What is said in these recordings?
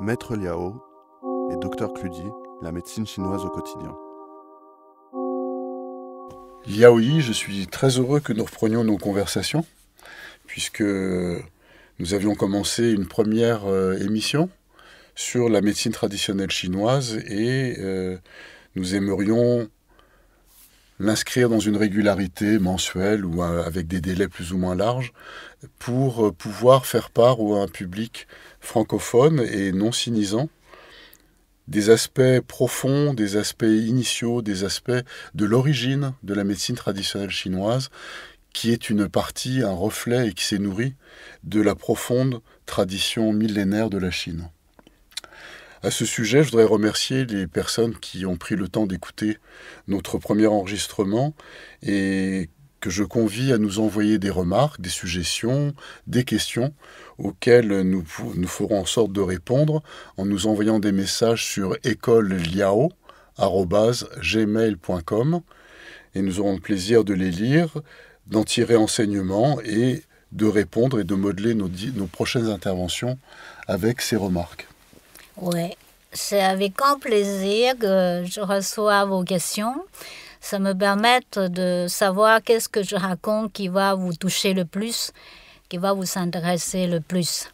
Maître Liao et Docteur Cludy, la médecine chinoise au quotidien. Yi, je suis très heureux que nous reprenions nos conversations, puisque nous avions commencé une première euh, émission sur la médecine traditionnelle chinoise et euh, nous aimerions l'inscrire dans une régularité mensuelle ou euh, avec des délais plus ou moins larges pour pouvoir faire part à un public Francophone et non cynisant des aspects profonds, des aspects initiaux, des aspects de l'origine de la médecine traditionnelle chinoise, qui est une partie, un reflet et qui s'est nourri de la profonde tradition millénaire de la Chine. À ce sujet, je voudrais remercier les personnes qui ont pris le temps d'écouter notre premier enregistrement et que je convie à nous envoyer des remarques, des suggestions, des questions auxquelles nous, nous ferons en sorte de répondre en nous envoyant des messages sur écoleliao.gmail.com et nous aurons le plaisir de les lire, d'en tirer enseignement et de répondre et de modeler nos, nos prochaines interventions avec ces remarques. Oui, c'est avec grand plaisir que je reçois vos questions. Ça me permet de savoir qu'est-ce que je raconte qui va vous toucher le plus qui va vous intéresser le plus.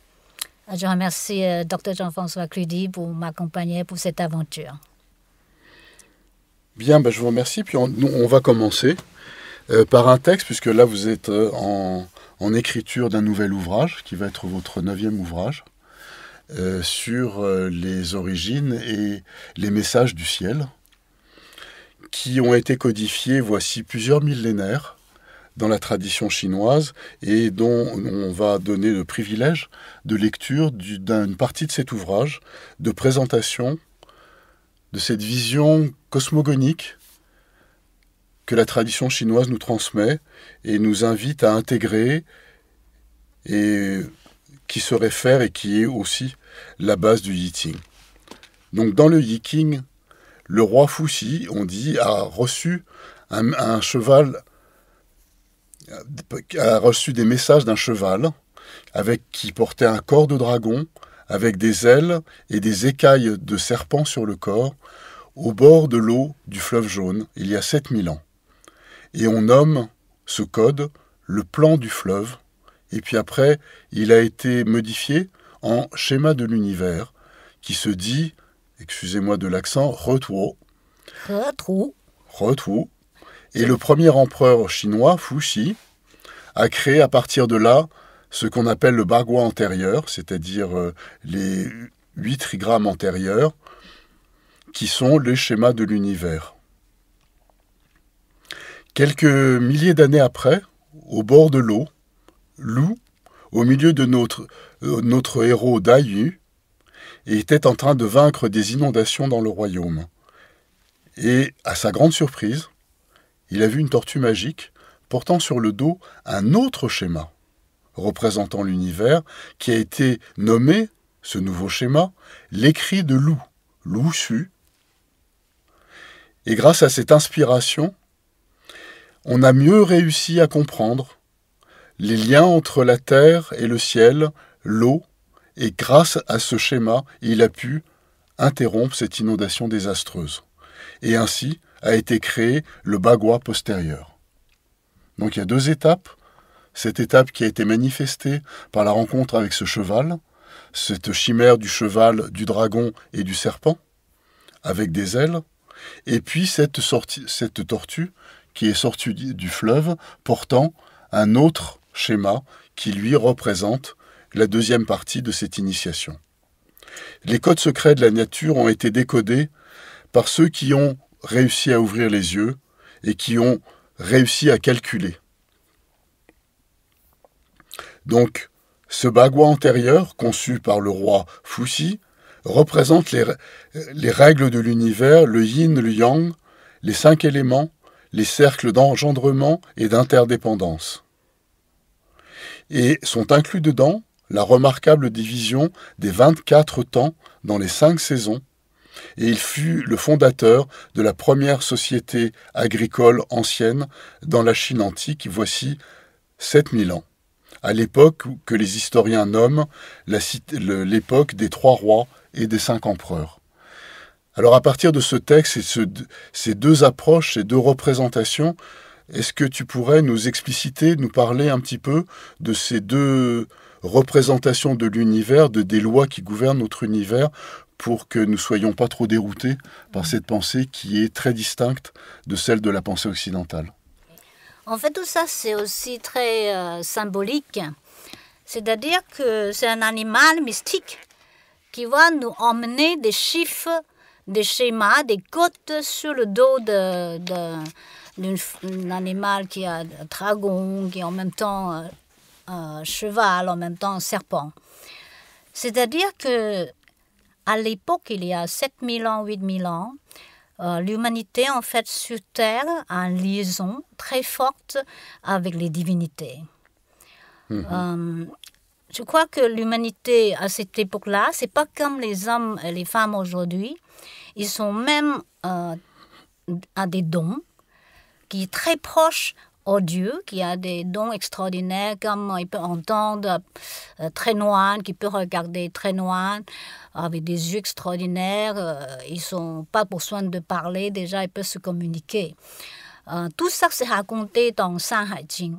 Je remercie euh, Dr Jean-François Cludy pour m'accompagner pour cette aventure. Bien, ben, je vous remercie. Puis on, va commencer euh, par un texte, puisque là vous êtes euh, en, écriture d'un nouvel ouvrage, qui va être votre neuvième ouvrage, sur les origines et les messages du ciel, qui ont été codifiés voici plusieurs millénaires dans la tradition chinoise et dont on va donner le privilège de lecture d'une partie de cet ouvrage, de présentation de cette vision cosmogonique que la tradition chinoise nous transmet et nous invite à intégrer et qui se réfère et qui est aussi la base du yijing. Donc dans le Qing, le roi Fuxi, on dit, a reçu un cheval a reçu des messages d'un cheval avec qui portait un corps de dragon, avec des ailes et des écailles de serpent sur le corps, au bord de l'eau du fleuve jaune, il y a 7000 ans. Et on nomme ce code le plan du fleuve, et puis après, il a été modifié en schéma de l'univers, qui se dit, excusez-moi de l'accent, retour. Retour. Retour. Et le premier empereur chinois, Fuxi, a créé à partir de là ce qu'on appelle le bagua antérieur, c'est-à-dire euh, les huit trigrammes antérieurs, qui sont les schémas de l'univers. Quelques milliers d'années après, au bord de l'eau, Lou, au milieu de notre, euh, notre héros Dayu, était en train de vaincre des inondations dans le royaume. Et à sa grande surprise, il a vu une tortue magique portant sur le dos un autre schéma, représentant l'univers, qui a été nommé, ce nouveau schéma, l'écrit de loup, loup su. Et grâce à cette inspiration, on a mieux réussi à comprendre les liens entre la terre et le ciel, l'eau, et grâce à ce schéma, il a pu interrompre cette inondation désastreuse. Et ainsi, a été créé le bagua postérieur. Donc il y a deux étapes. Cette étape qui a été manifestée par la rencontre avec ce cheval, cette chimère du cheval, du dragon et du serpent, avec des ailes, et puis cette, cette tortue qui est sortie du fleuve portant un autre schéma qui lui représente la deuxième partie de cette initiation. Les codes secrets de la nature ont été décodés par ceux qui ont réussi à ouvrir les yeux et qui ont réussi à calculer. Donc, ce bagua antérieur, conçu par le roi Fuxi, représente les, les règles de l'univers, le yin, le yang, les cinq éléments, les cercles d'engendrement et d'interdépendance. Et sont inclus dedans la remarquable division des 24 temps dans les cinq saisons, et il fut le fondateur de la première société agricole ancienne dans la Chine antique, voici 7000 ans, à l'époque que les historiens nomment l'époque des trois rois et des cinq empereurs. Alors à partir de ce texte et ces deux approches, ces deux représentations, est-ce que tu pourrais nous expliciter, nous parler un petit peu de ces deux représentations de l'univers, de des lois qui gouvernent notre univers pour que nous ne soyons pas trop déroutés par cette pensée qui est très distincte de celle de la pensée occidentale. En fait, tout ça, c'est aussi très euh, symbolique. C'est-à-dire que c'est un animal mystique qui va nous emmener des chiffres, des schémas, des côtes sur le dos d'un animal qui a un dragon, qui est en même temps euh, un cheval, en même temps serpent. C'est-à-dire que à l'époque, il y a 7000 ans, 8000 ans, euh, l'humanité, en fait, sur Terre, a une liaison très forte avec les divinités. Mhm. Euh, je crois que l'humanité, à cette époque-là, c'est pas comme les hommes et les femmes aujourd'hui. Ils sont même euh, à des dons qui sont très proches aux Dieu, qui a des dons extraordinaires, comme il peut entendre très loin, qui peut regarder très loin avec des yeux extraordinaires. Euh, ils sont pas besoin de parler, déjà ils peuvent se communiquer. Euh, tout ça c'est raconté dans Shanghai Jing.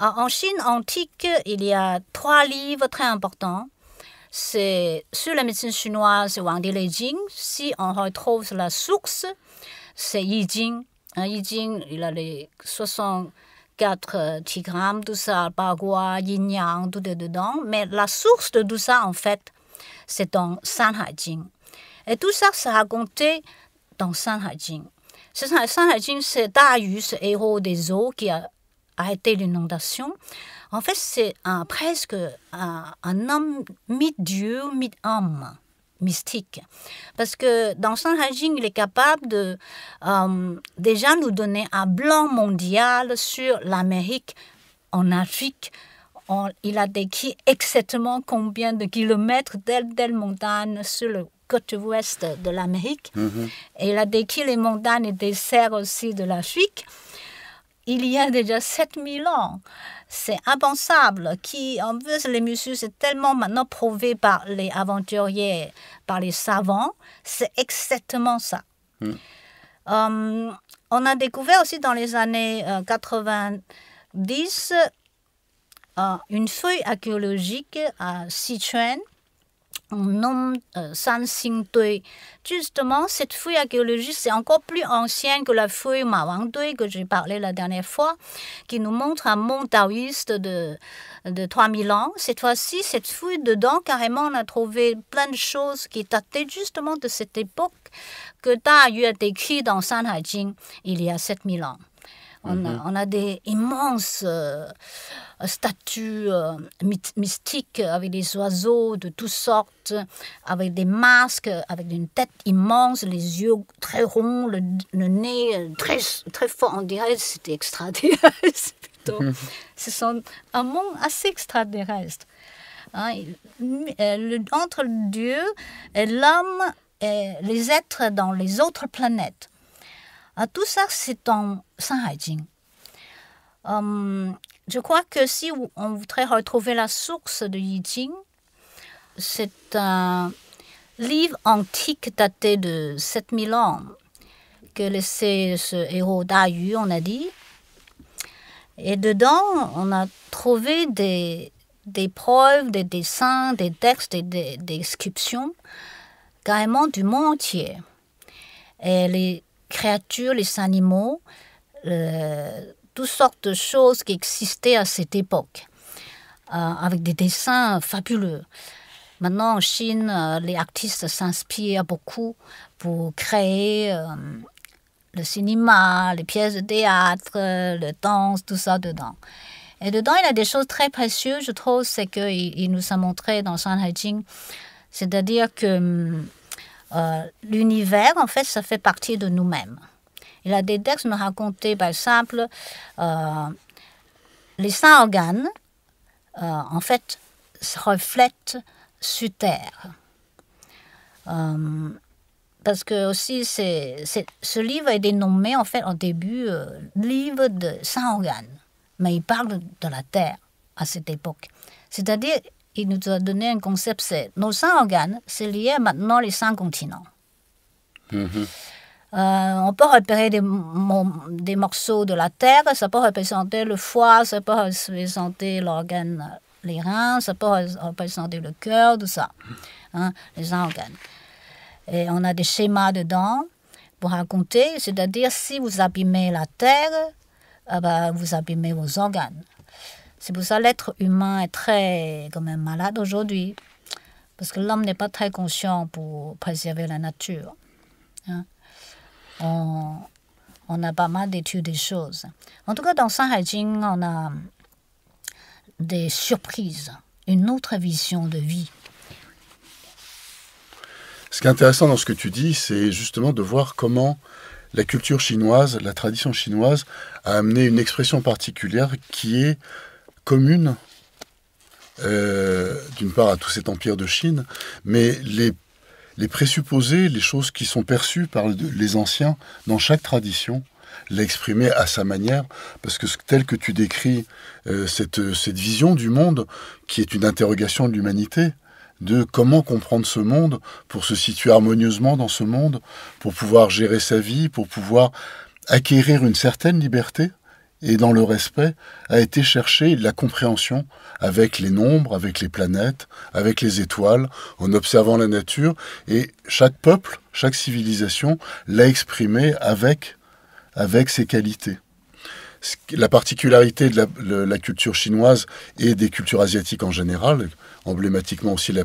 Euh, en Chine antique, il y a trois livres très importants. C'est sur la médecine chinoise, c'est Wang Di Jing. Si on retrouve la source, c'est Yi Jing. Hein, Yi Jing, il a les 64 tigrammes, tout ça, bagua, yin-yang, tout est dedans. Mais la source de tout ça, en fait, c'est dans *Sanhajing*. Et tout ça, c'est raconté dans *Sanhajing*, c'est Darius, héros des eaux, qui a été l'inondation. En fait, c'est un, presque un, homme mi-dieu, mi-homme mystique. Parce que dans San il est capable de euh, déjà nous donner un blanc mondial sur l'Amérique en Afrique, il a décrit exactement combien de kilomètres d'elle montagnes montagnes sur le côte ouest de l'Amérique. Mm-hmm. Et il a décrit les montagnes et serres aussi de l'Afrique. Il y a déjà 7000 ans. C'est impensable. Qui, en les musées, c'est tellement maintenant prouvé par les aventuriers, par les savants. C'est exactement ça. Mm. Euh, on a découvert aussi dans les années 90 euh, euh, une feuille archéologique à Sichuan on nomme euh, San Xing Justement, cette feuille archéologique, c'est encore plus ancienne que la feuille Ma que j'ai parlé la dernière fois, qui nous montre un mont taoïste de, de 3000 ans. Cette fois-ci, cette feuille dedans, carrément, on a trouvé plein de choses qui dataient justement de cette époque que Da Yue a écrit dans San Jing il y a 7000 ans. Mhm. On, a, des immenses euh, statues euh, mystiques avec des oiseaux de toutes sortes, avec des masques, avec une tête immense, les yeux très ronds, le, nez très, fort. On dirait que c'était extraterrestre. Mhm. Ce sont un monde assez extraterrestre. Hein. Euh, entre Dieu et l'homme et les êtres dans les autres planètes tout ça, c'est en Saint Haïjin. je crois que si on voudrait retrouver la source de Yi c'est un livre antique daté de 7000 ans que laissait ce héros Da Yu, on a dit. Et dedans, on a trouvé des, des preuves, des dessins, des textes, des, des, carrément du monde entier. Et les créatures, les animaux, euh, toutes sortes de choses qui existaient à cette époque, euh, avec des dessins fabuleux. Maintenant, en Chine, euh, les artistes s'inspirent beaucoup pour créer le cinéma, les pièces de théâtre, le danse, tout ça dedans. Et dedans, il y a des choses très précieuses, je trouve, c'est qu'il nous a montré dans Shanghai Jing, c'est-à-dire que hum, euh, l'univers, en fait, ça fait partie de nous-mêmes. Il a des textes nous raconter, par exemple, euh, les cinq organes, euh, en fait, se reflètent sur Terre. parce que aussi, c'est, ce livre a été nommé, en fait, au début, livre de cinq organes. Mais il parle de la Terre à cette époque. C'est-à-dire, il nous a donné un concept, c'est nos cinq organes, c'est lié maintenant les cinq continents. Mm-hmm. Euh, on peut repérer des, des, morceaux de la Terre, ça peut représenter le foie, ça peut représenter l'organe, les reins, ça peut représenter le cœur, tout ça, hein, les organes. Et on a des schémas dedans pour raconter, c'est-à-dire si vous abîmez la Terre, ah ben, vous abîmez vos organes. C'est pour ça l'être humain est très quand malade aujourd'hui, parce que l'homme n'est pas très conscient pour préserver la nature. Hein. On, a pas mal d'études des choses. En tout cas, dans saint Jing, on a des surprises, une autre vision de vie. Ce qui est intéressant dans ce que tu dis, c'est justement de voir comment la culture chinoise, la tradition chinoise a amené une expression particulière qui est commune, euh, d'une part à tout cet empire de Chine, mais les, les présupposés, les choses qui sont perçues par les anciens dans chaque tradition, l'exprimer à sa manière, parce que tel que tu décris euh, cette, euh, cette vision du monde, qui est une interrogation de l'humanité, de comment comprendre ce monde pour se situer harmonieusement dans ce monde, pour pouvoir gérer sa vie, pour pouvoir acquérir une certaine liberté, et dans le respect, a été chercher la compréhension avec les nombres, avec les planètes, avec les étoiles, en observant la nature. Et chaque peuple, chaque civilisation l'a exprimé avec, avec ses qualités la particularité de la, culture chinoise et des cultures asiatiques en général, emblématiquement aussi la,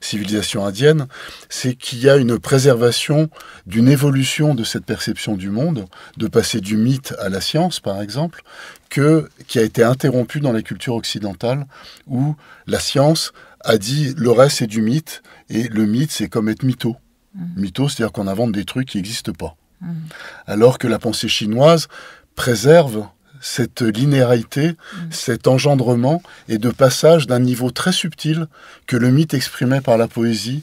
civilisation indienne, c'est qu'il y a une préservation d'une évolution de cette perception du monde, de passer du mythe à la science, par exemple, que, qui a été interrompue dans la culture occidentale, où la science a dit le reste c'est du mythe, et le mythe c'est comme être mytho. Mmh. Mytho, c'est-à-dire qu'on invente des trucs qui n'existent pas. Mmh. Alors que la pensée chinoise, préserve cette linéarité, mm. cet engendrement et de passage d'un niveau très subtil que le mythe exprimait par la poésie,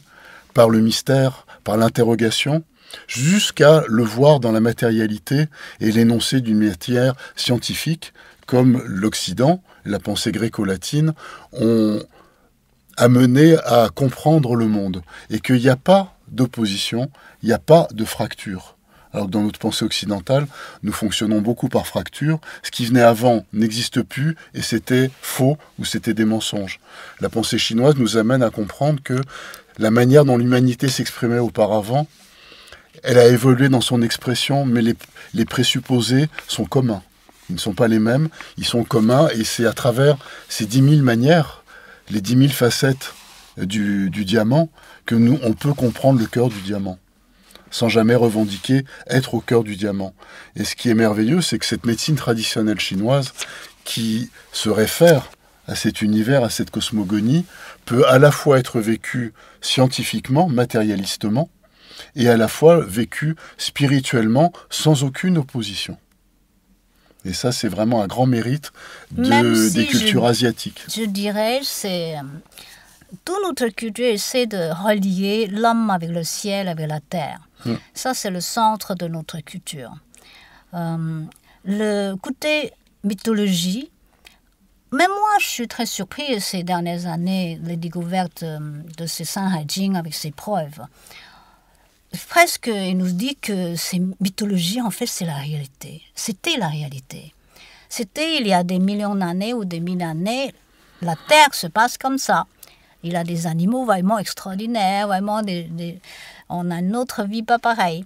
par le mystère, par l'interrogation, jusqu'à le voir dans la matérialité et l'énoncer d'une matière scientifique comme l'Occident, la pensée gréco-latine, ont amené à comprendre le monde et qu'il n'y a pas d'opposition, il n'y a pas de fracture alors dans notre pensée occidentale, nous fonctionnons beaucoup par fracture. Ce qui venait avant n'existe plus et c'était faux ou c'était des mensonges. La pensée chinoise nous amène à comprendre que la manière dont l'humanité s'exprimait auparavant, elle a évolué dans son expression, mais les, présupposés sont communs. Ils ne sont pas les mêmes, ils sont communs et c'est à travers ces dix mille manières, les dix mille facettes du, du diamant, que nous on peut comprendre le cœur du diamant sans jamais revendiquer être au cœur du diamant. Et ce qui est merveilleux, c'est que cette médecine traditionnelle chinoise, qui se réfère à cet univers, à cette cosmogonie, peut à la fois être vécue scientifiquement, matérialistement, et à la fois vécue spirituellement, sans aucune opposition. Et ça, c'est vraiment un grand mérite des cultures asiatiques. Je dirais, c'est euh, tout notre culture essaie de relier l'homme avec le ciel, avec la terre. Hmm. Ça, c'est le centre de notre culture. Euh, le côté mythologie, même moi, je suis très surprise ces dernières années, les découvertes euh, de ces saints Hajin avec ses preuves. Presque, il nous dit que ces mythologies, en fait, c'est la réalité. C'était la réalité. C'était il y a des millions d'années ou des mille années, la Terre se passe comme ça. Il a des animaux vraiment extraordinaires, vraiment on a une autre vie pas pareille.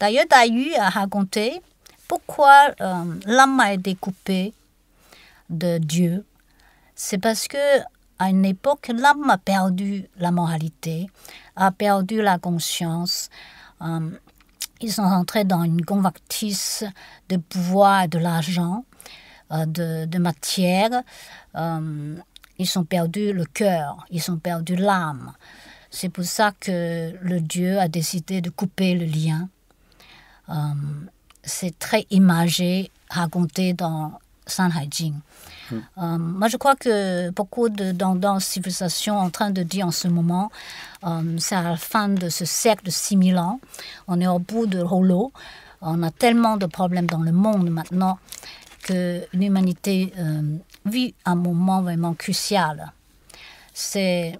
D'ailleurs, Dayu a raconté pourquoi euh, l'âme a été coupée de Dieu. C'est parce que à une époque, l'âme a perdu la moralité, a perdu la conscience. Euh, ils sont entrés dans une convoitise de pouvoir, de l'argent, euh, de, matière. Ils ont perdu le cœur, ils ont perdu l'âme. C'est pour ça que le Dieu a décidé de couper le lien. Euh, c'est très imagé, raconté dans San Jing. Hmm. Euh, moi, je crois que beaucoup de dans, dans civilisation en train de dire en ce moment, euh, c'est à la fin de ce siècle de 6000 ans, on est au bout de rouleau, on a tellement de problèmes dans le monde maintenant que l'humanité euh, vit un moment vraiment crucial. C'est,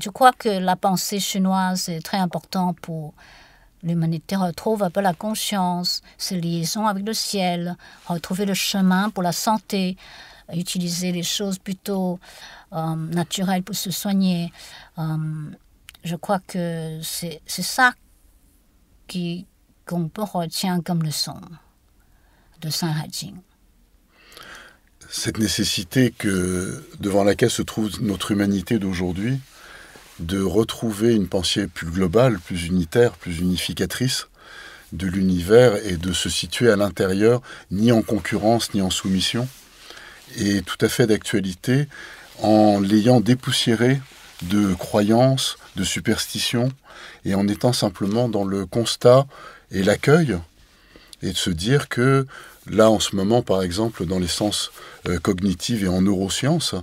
je crois que la pensée chinoise est très importante pour l'humanité retrouve un peu la conscience, ses liaisons avec le ciel, retrouver le chemin pour la santé, utiliser les choses plutôt euh, naturelles pour se soigner. Euh, je crois que c'est ça qu'on peut retenir comme leçon de Saint hajin cette nécessité que devant laquelle se trouve notre humanité d'aujourd'hui, de retrouver une pensée plus globale, plus unitaire, plus unificatrice de l'univers et de se situer à l'intérieur, ni en concurrence, ni en soumission, et tout à fait d'actualité en l'ayant dépoussiéré de croyances, de superstitions, et en étant simplement dans le constat et l'accueil et de se dire que là, en ce moment, par exemple, dans les sciences euh, cognitives et en neurosciences,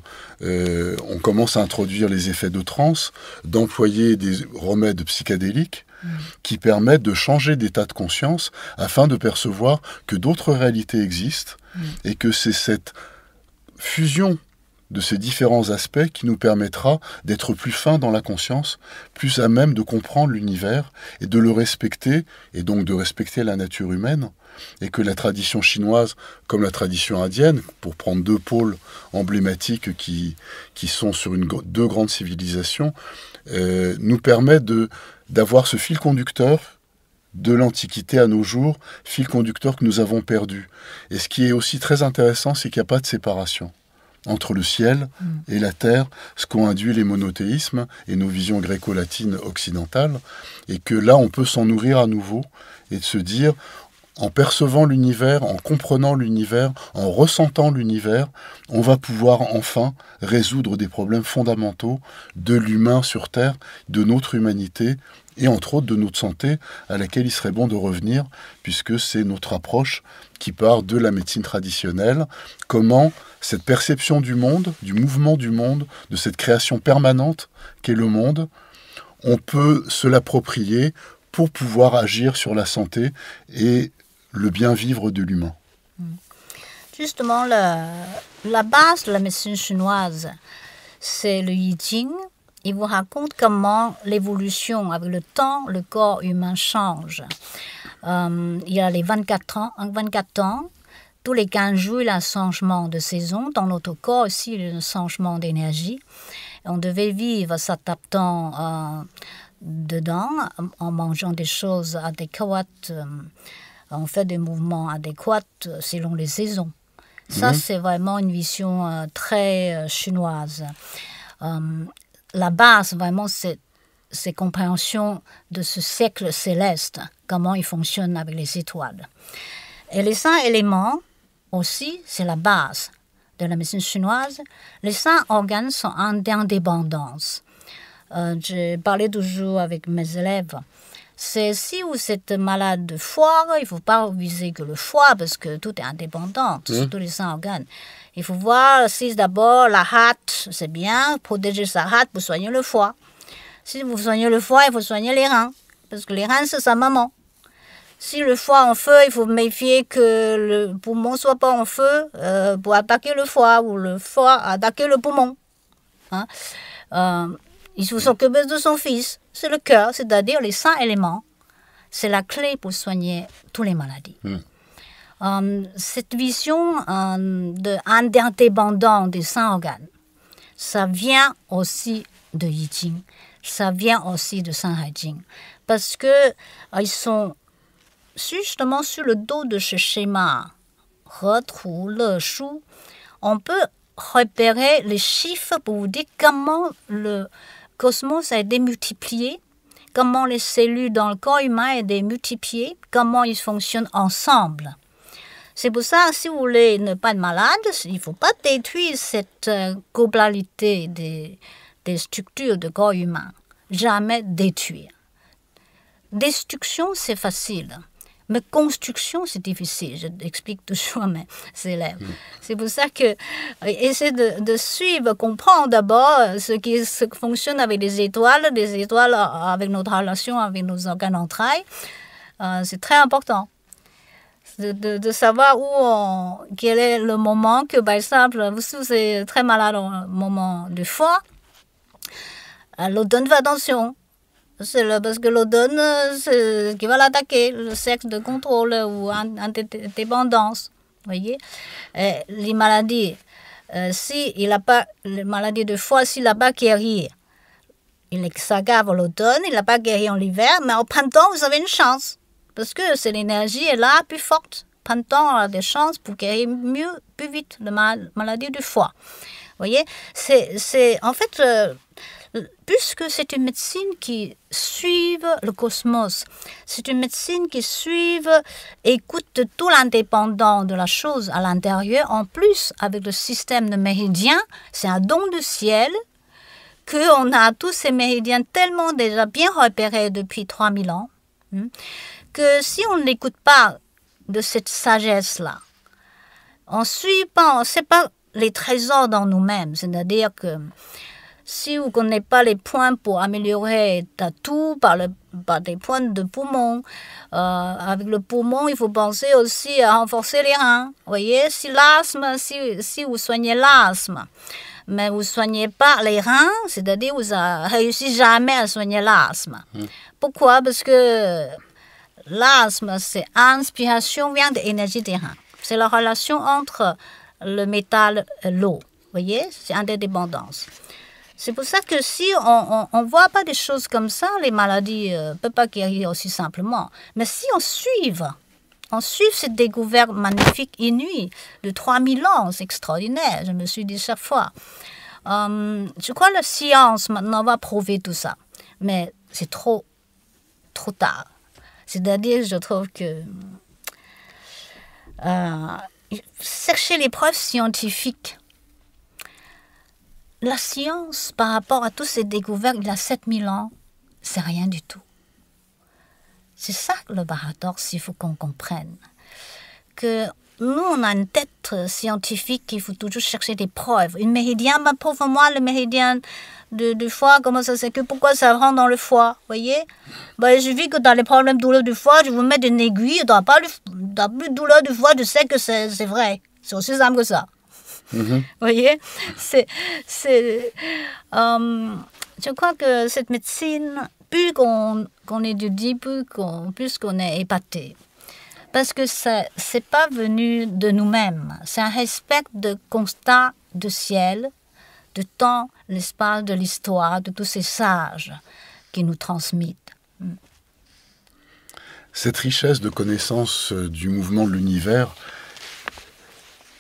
euh, on commence à introduire les effets de transe, d'employer des remèdes psychédéliques mm. qui permettent de changer d'état de conscience afin de percevoir que d'autres réalités existent mm. et que c'est cette fusion de ces différents aspects qui nous permettra d'être plus fin dans la conscience, plus à même de comprendre l'univers et de le respecter, et donc de respecter la nature humaine, et que la tradition chinoise, comme la tradition indienne, pour prendre deux pôles emblématiques qui, qui sont sur une, deux grandes civilisations, euh, nous permet d'avoir ce fil conducteur de l'Antiquité à nos jours, fil conducteur que nous avons perdu. Et ce qui est aussi très intéressant, c'est qu'il n'y a pas de séparation entre le ciel mm. et la terre, ce qu'ont induit les monothéismes et nos visions gréco-latines occidentales, et que là on peut s'en nourrir à nouveau et de se dire, en percevant l'univers, en comprenant l'univers, en ressentant l'univers, on va pouvoir enfin résoudre des problèmes fondamentaux de l'humain sur Terre, de notre humanité et entre autres de notre santé à laquelle il serait bon de revenir puisque c'est notre approche qui part de la médecine traditionnelle. Comment cette perception du monde, du mouvement du monde, de cette création permanente qu'est le monde, on peut se l'approprier pour pouvoir agir sur la santé et le bien-vivre de l'humain. Hmm. Justement, la base de la médecine chinoise, c'est le Yi Jing. Il vous raconte comment l'évolution avec le temps, le corps humain change. Euh, il il a les 24 ans, 24 ans, tous les 15 jours, il y a un changement de saison. Dans notre corps aussi, il un changement d'énergie. On devait vivre s'adaptant euh, dedans, en mangeant des choses adéquates, euh, en fait des mouvements adéquats euh, selon les saisons. Ça, mhm. c'est vraiment une vision très chinoise. la base, vraiment, c'est cette compréhension de ce siècle céleste, comment il fonctionne avec les étoiles. Et les cinq éléments, aussi, c'est la base de la médecine chinoise. Les cinq organes sont en indépendance. Euh, J'ai parlé toujours avec mes élèves. C'est si vous êtes malade de foie, il ne faut pas viser que le foie parce que tout est indépendant, mmh. surtout les cinq organes. Il faut voir si d'abord la hâte, c'est bien, protéger sa rate pour soigner le foie. Si vous soignez le foie, il faut soigner les reins parce que les reins, c'est sa maman si le foie en feu, il faut méfier que le poumon soit pas en feu euh, pour attaquer le foie ou le foie attaquer le poumon. Hein? Euh, il que s'occuper de son fils. C'est le cœur, c'est-à-dire les cinq éléments. C'est la clé pour soigner toutes les maladies. Hmm. Euh, cette vision d'un euh, de des cinq organes, ça vient aussi de Yijing. Ça vient aussi de Saint Parce que ils sont justement sur le dos de ce schéma, le chou, on peut repérer les chiffres pour vous dire comment le cosmos a été comment les cellules dans le corps humain ont été multipliées, comment ils fonctionnent ensemble. C'est pour ça, si vous voulez ne pas être malade, il ne faut pas détruire cette euh, globalité des, des structures de corps humain. Jamais détruire. Destruction, c'est facile. Mais construction, c'est difficile, je l'explique toujours à mes hmm. élèves. C'est pour ça que essayer de, de suivre, comprendre d'abord euh, ce qui fonctionne avec les étoiles, les étoiles euh, avec notre relation avec nos organes entrailles, euh, c'est très important. De, de, savoir où quel est le moment que, par exemple, vous êtes très malade au moment du foie, alors va attention c'est parce que l'automne, c'est ce qui va l'attaquer, le sexe de contrôle ou Vous voyez euh, Les maladies, euh, si il n'a pas, les maladies de foie, s'il n'a pas guéri, il s'aggrave l'automne, il n'a pas guéri en hiver, mais au printemps, vous avez une chance. Parce que c'est l'énergie est là, plus forte. Printemps, on a des chances pour guérir mieux, plus vite, la maladie du foie. Vous voyez C'est en fait. Euh, puisque c'est une médecine qui suit le cosmos, c'est une médecine qui suit, écoute tout l'indépendant de la chose à l'intérieur, en plus avec le système de méridiens, c'est un don du ciel qu'on a tous ces méridiens tellement déjà bien repérés depuis 3000 ans, hein, que si on n'écoute pas de cette sagesse-là, on ne suit pas, on ne sait pas les trésors dans nous-mêmes, c'est-à-dire que si vous ne connaissez pas les points pour améliorer ta toux par, le, par des points de poumon, euh, avec le poumon, il faut penser aussi à renforcer les reins. Vous voyez, si l'asthme, si, si vous soignez l'asthme, mais vous ne soignez pas les reins, c'est-à-dire vous ne réussissez jamais à soigner l'asthme. Hmm. Pourquoi Parce que l'asthme, c'est inspiration vient de l'énergie des reins. C'est la relation entre le métal et l'eau. Vous voyez C'est interdépendance. C'est pour ça que si on ne voit pas des choses comme ça, les maladies ne euh, peuvent pas guérir aussi simplement. Mais si on suit, on suit cette découverte magnifique nuit de 3000 ans, c'est extraordinaire, je me suis dit chaque fois. Hum, je crois que la science maintenant va prouver tout ça, mais c'est trop, trop tard. C'est-à-dire, je trouve que euh, chercher les preuves scientifiques la science par rapport à tous ces découvertes il y a 7000 ans, c'est rien du tout. C'est ça le paradoxe, il faut qu'on comprenne. Que nous, on a une tête scientifique qui faut toujours chercher des preuves. Une méridien, ma ben, moi le méridien du, foie, comment ça que pourquoi ça rentre dans le foie, voyez ben, Je vis que dans les problèmes de douleur du foie, je vous mets une aiguille, dans pas le, plus de douleur du foie, je sais que c'est vrai. C'est aussi simple que ça. Mhm. Vous voyez c'est, euh, Je crois que cette médecine, plus qu'on, est étudie, plus qu'on, plus qu'on est épaté. Parce que ce c'est pas venu de nous-mêmes. C'est un respect de constat de ciel, de temps, l'espace, de l'histoire, de tous ces sages qui nous transmettent. Mm. Cette richesse de connaissances euh, du mouvement de l'univers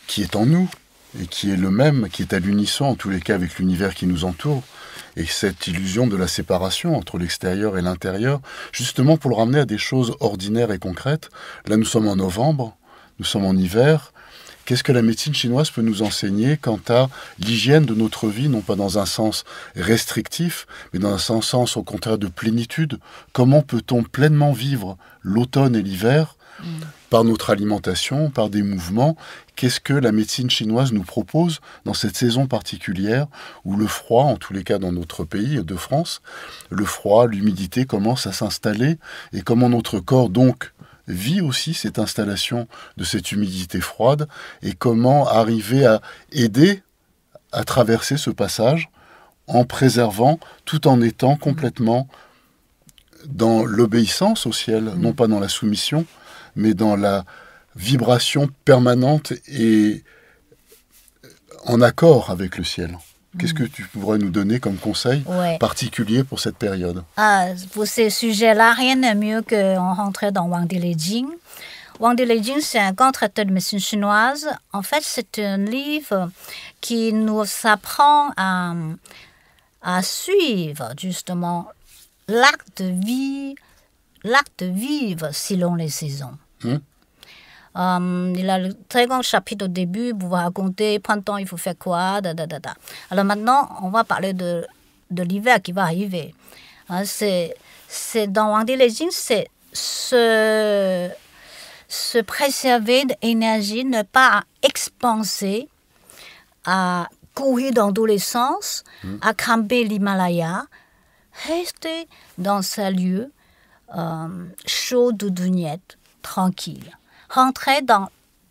qui est en nous, et qui est le même, qui est à l'unisson en tous les cas avec l'univers qui nous entoure, et cette illusion de la séparation entre l'extérieur et l'intérieur, justement pour le ramener à des choses ordinaires et concrètes. Là, nous sommes en novembre, nous sommes en hiver. Qu'est-ce que la médecine chinoise peut nous enseigner quant à l'hygiène de notre vie, non pas dans un sens restrictif, mais dans un sens au contraire de plénitude Comment peut-on pleinement vivre l'automne et l'hiver mm par notre alimentation, par des mouvements. Qu'est-ce que la médecine chinoise nous propose dans cette saison particulière où le froid, en tous les cas dans notre pays de France, le froid, l'humidité commence à s'installer et comment notre corps donc vit aussi cette installation de cette humidité froide et comment arriver à aider à traverser ce passage en préservant tout en étant complètement dans l'obéissance au ciel, mmh. non pas dans la soumission, mais dans la vibration permanente et en accord avec le ciel. Qu'est-ce mm. que tu pourrais nous donner comme conseil particulier pour cette période ah, Pour ces sujets-là, rien n'est mieux qu'en rentrer dans Wang Jing. Wang Jing, c'est un grand traité de médecine chinoise. En fait, c'est un livre qui nous apprend à, à suivre justement l'acte de vie, l'acte de vivre selon les saisons. Hein? Um, il a très grand chapitre au début pour vous raconter printemps, il faut faire quoi, da, da, da, da. Alors maintenant, on va parler de, de l'hiver qui va arriver. Hein, c'est, c'est dans Wang Legend, c'est se, se préserver d'énergie, ne pas expanser, à courir dans tous les sens, hmm. à camper l'Himalaya, rester dans ce lieu um, chaud de vignettes tranquille. Rentrer dans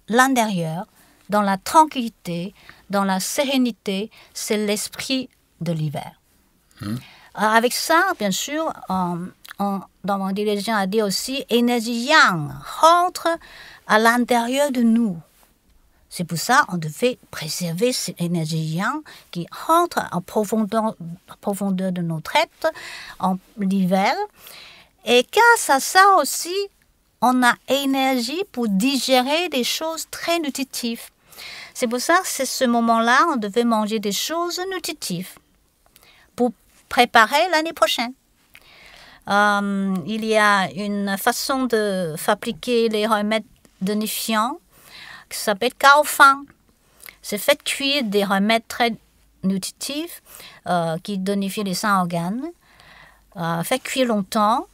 l'intérieur, dans la tranquillité, dans la sérénité, c'est l'esprit de l'hiver. Hmm. Euh, avec ça, bien sûr, euh, on, dans mon dirigeant a dit aussi, énergie yang rentre à l'intérieur de nous. C'est pour ça qu'on devait préserver cette énergie yang qui rentre en profondeur, profondeur de notre être en l'hiver. Et grâce à ça aussi, on a énergie pour digérer des choses très nutritives. C'est pour ça que c'est ce moment-là, on devait manger des choses nutritives pour préparer l'année prochaine. Euh, il y a une façon de fabriquer les remèdes donifiants qui s'appelle kaofan. C'est fait cuire des remèdes très nutritifs euh, qui donifient les 100 organes. Euh, fait cuire longtemps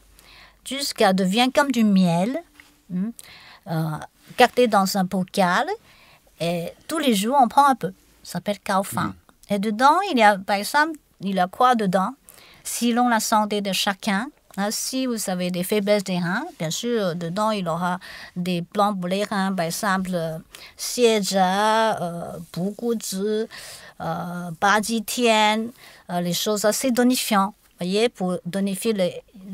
jusqu'à devient comme du miel, hein, euh, gardé dans un bocal. Et tous les jours, on prend un peu. Ça s'appelle kaofan. Mm. Et dedans, il y a, par exemple, il y a quoi dedans Selon la santé de chacun, hein, si vous avez des faiblesses des reins, bien sûr, dedans, il aura des plantes pour les reins, par exemple, euh, siège, euh, beaucoup de euh, pas' d'itienne, les choses assez donifiantes voyez, pour donner le,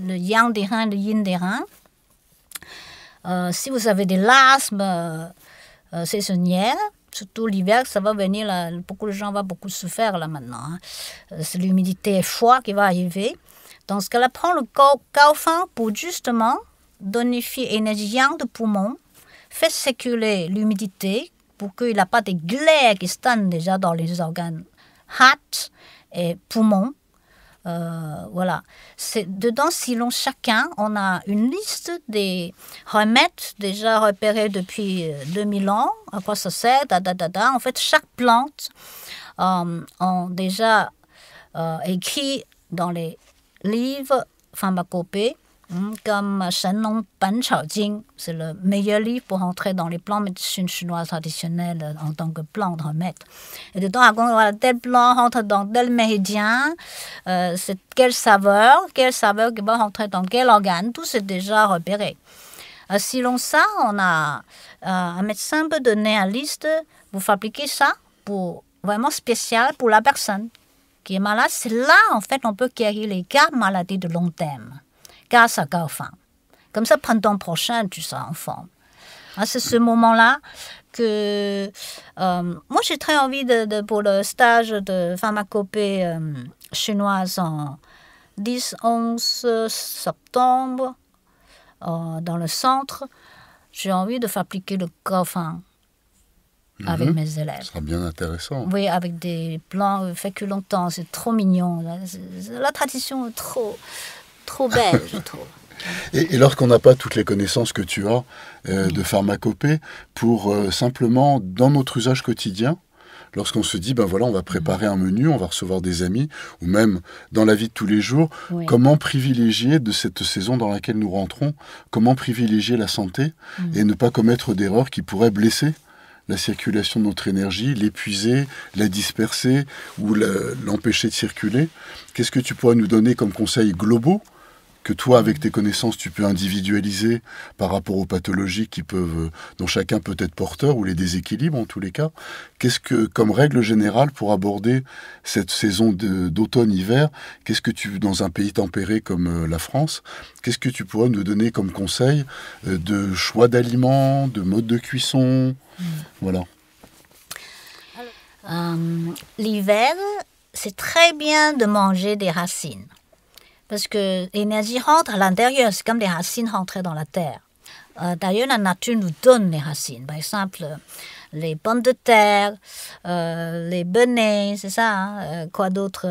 le yang des reins, le yin des reins. Euh, si vous avez des l'asthme euh, euh surtout l'hiver, ça va venir, là, beaucoup de gens vont beaucoup souffrir là maintenant. Hein. Euh, c'est l'humidité froid qui va arriver. Donc, ce cas-là, le Kaofeng pour justement fil énergie yang de poumon, faire circuler l'humidité pour qu'il n'y ait pas des glaires qui stagne déjà dans les organes hâte et poumons euh, voilà. C'est dedans, si l'on chacun, on a une liste des remèdes déjà repérés depuis 2000 euh, ans. À quoi ça sert En fait, chaque plante euh, déjà euh, écrit dans les livres pharmacopées comme Shenlong Pan Chao Jing. C'est le meilleur livre pour entrer dans les plans de médecine chinoise traditionnelle en tant que plan de remède. Et dedans, on voilà, tel plan rentre dans tel méridien, c'est quelle saveur, quelle saveur qui va rentrer dans quel organe, tout c'est déjà repéré. si l'on ça, on a un médecin peut donner une liste, vous fabriquez ça pour vraiment spécial pour la personne qui est malade. C'est là, en fait, on peut guérir les cas maladies de long terme à à Comme ça, pendant prochain, tu seras en forme. c'est ce moment-là que moi j'ai très envie de, pour le stage de pharmacopée chinoise en 10-11 septembre dans le centre. J'ai envie de fabriquer le coffin mm-hmm. avec mes élèves. Ce sera bien intéressant. Oui, avec des euh, fait plans que longtemps. c'est trop mignon. La, la tradition est trop trop belle, je trouve. Et, lorsqu'on n'a pas toutes les connaissances que tu as euh, de pharmacopée, pour euh, simplement, dans notre usage quotidien, lorsqu'on se dit, ben voilà, on va préparer un menu, on va recevoir des amis, ou même dans la vie de tous les jours, comment privilégier de cette saison dans laquelle nous rentrons, comment privilégier la santé mm. et ne pas commettre d'erreurs qui pourraient blesser la circulation de notre énergie, l'épuiser, la disperser ou l'empêcher de circuler. Qu'est-ce que tu pourrais nous donner comme conseils globaux que toi, avec tes connaissances, tu peux individualiser par rapport aux pathologies qui peuvent, euh, dont chacun peut être porteur ou les déséquilibres en tous les cas. Qu'est-ce que, comme règle générale, pour aborder cette saison d'automne-hiver, qu'est-ce que tu, dans un pays tempéré comme euh, la France, qu'est-ce que tu pourrais nous donner comme conseil euh, de choix d'aliments, de mode de cuisson, hmm. voilà. L'hiver, c'est très bien de manger des racines. Parce que l'énergie rentre à l'intérieur, c'est comme des racines rentrées dans la terre. Euh, d'ailleurs, la nature nous donne les racines. Par exemple, euh, les pommes de terre, euh, les benets, c'est ça. Hein, quoi d'autre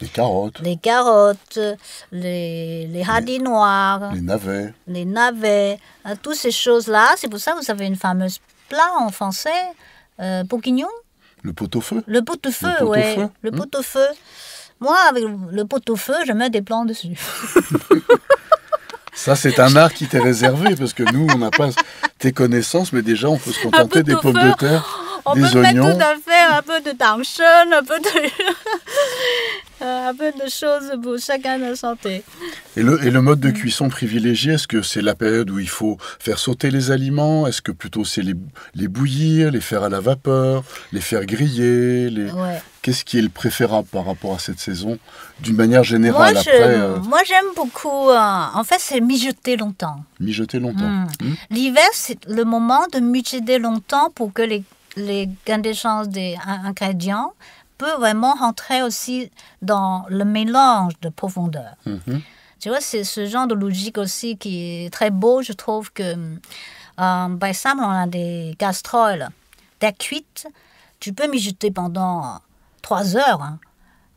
Les carottes. Les carottes, les, radis noirs. Les navets. Les navets. toutes ces choses-là. C'est pour ça que vous avez une fameuse plat en français, euh, Le pot-au-feu. Le pot-au-feu, oui. Le pot-au-feu. Hmm. Moi, avec le pot-au-feu, je mets des plants dessus. Ça, c'est un art qui t'est réservé, parce que nous, on n'a pas tes connaissances, mais déjà, on peut se contenter des pommes de terre, on des peut tout à fait un peu de tangshen, un peu de... Euh, un peu de choses pour chacun de santé. Et le, et le mode de cuisson privilégié, est-ce que c'est la période où il faut faire sauter les aliments Est-ce que plutôt c'est les, les, bouillir, les faire à la vapeur, les faire griller les... Qu'est-ce qui est le préférable par rapport à cette saison d'une manière générale Moi, euh, j'aime beaucoup. Euh, en fait, c'est mijoter longtemps. Mijoter longtemps. Hmm. Hmm. L'hiver, c'est le moment de mijoter longtemps pour que les les d'échange des ingrédients peut vraiment rentrer aussi dans le mélange de profondeur. Mm-hmm. Tu vois, c'est ce genre de logique aussi qui est très beau. Je trouve que, euh, par exemple, on a des casseroles d'air Tu peux mijoter pendant trois heures hein,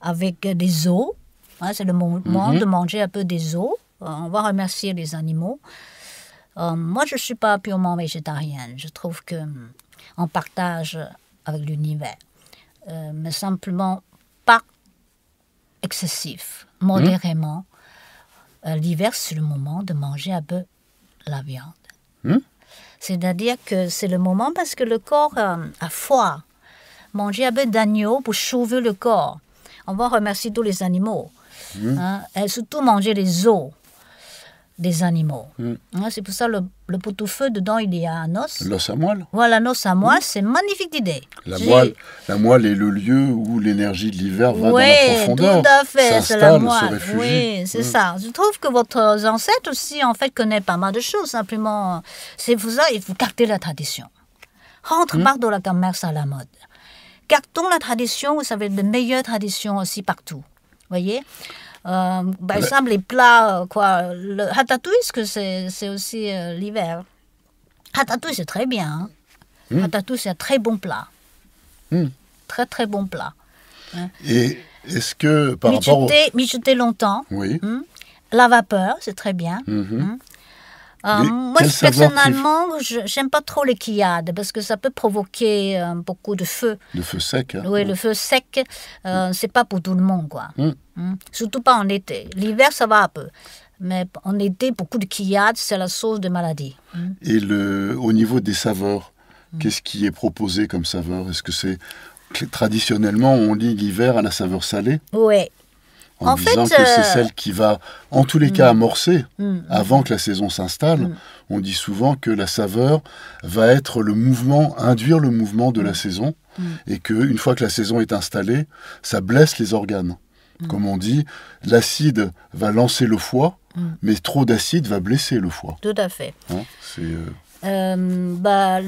avec des os. Hein, c'est le mm-hmm. moment de manger un peu des os. Euh, on va remercier les animaux. Euh, moi, je ne suis pas purement végétarienne. Je trouve que on partage avec l'univers. Euh, mais simplement pas excessif, modérément. Euh, l'hiver, c'est le moment de manger un peu la viande. Hmm? C'est-à-dire que c'est le moment parce que le corps euh, a froid. Manger un peu d'agneau pour chauffer le corps. On va remercier tous les animaux. Hmm? Hein. et surtout manger les os des animaux. Mm. C'est pour ça le, le pot-au-feu, dedans, il y a un os. L'os à moelle. Voilà, l'os à moelle, mm. c'est magnifique idée. La moelle, la moelle est le lieu où l'énergie de l'hiver va dans la profondeur. tout à fait, c'est la moelle. oui, c'est mm. ça. Je trouve que votre ancêtre aussi, en fait, connaît pas mal de choses. Simplement, c'est pour ça qu'il faut garder la tradition. Rentre pas dans la commerce à la mode. Gardons la tradition, vous savez, de meilleures traditions aussi partout. voyez euh, par bah, exemple, les plats, quoi. Le ratatouille, que c'est aussi euh, l'hiver. Ratatouille, c'est très bien. Hein. Hmm. Ratatouille, c'est un très bon plat. Hmm. Très, très bon plat. Hein. Et est-ce que par rapport. Au... Mijoter longtemps. Oui. Hmm. La vapeur, c'est très bien. Mm-hmm. Euh, moi, personnellement, j'aime pas trop les quillades parce que ça peut provoquer euh, beaucoup de feu. Le feu sec. Hein. oui, le mm. feu sec, euh, mm. c'est pas pour tout le monde, quoi. Mm. Surtout pas en été. L'hiver, ça va un peu. Mais en été, beaucoup de quillades, c'est la source de maladies. Et le, au niveau des saveurs, qu'est-ce qui est proposé comme saveur Est-ce que c'est traditionnellement, on lit l'hiver à la saveur salée. Oui, en, disant que c'est euh, celle qui va, en tous les cas, mm. amorcer mm. avant que la saison s'installe. Mm. On dit souvent que la saveur va être le mouvement, induire le mouvement de la saison, et que une fois que la saison est installée, ça blesse les organes. Comme on dit, l'acide va lancer le foie, mais trop d'acide va blesser le foie. Tout à fait. Hein, euh, euh, bah,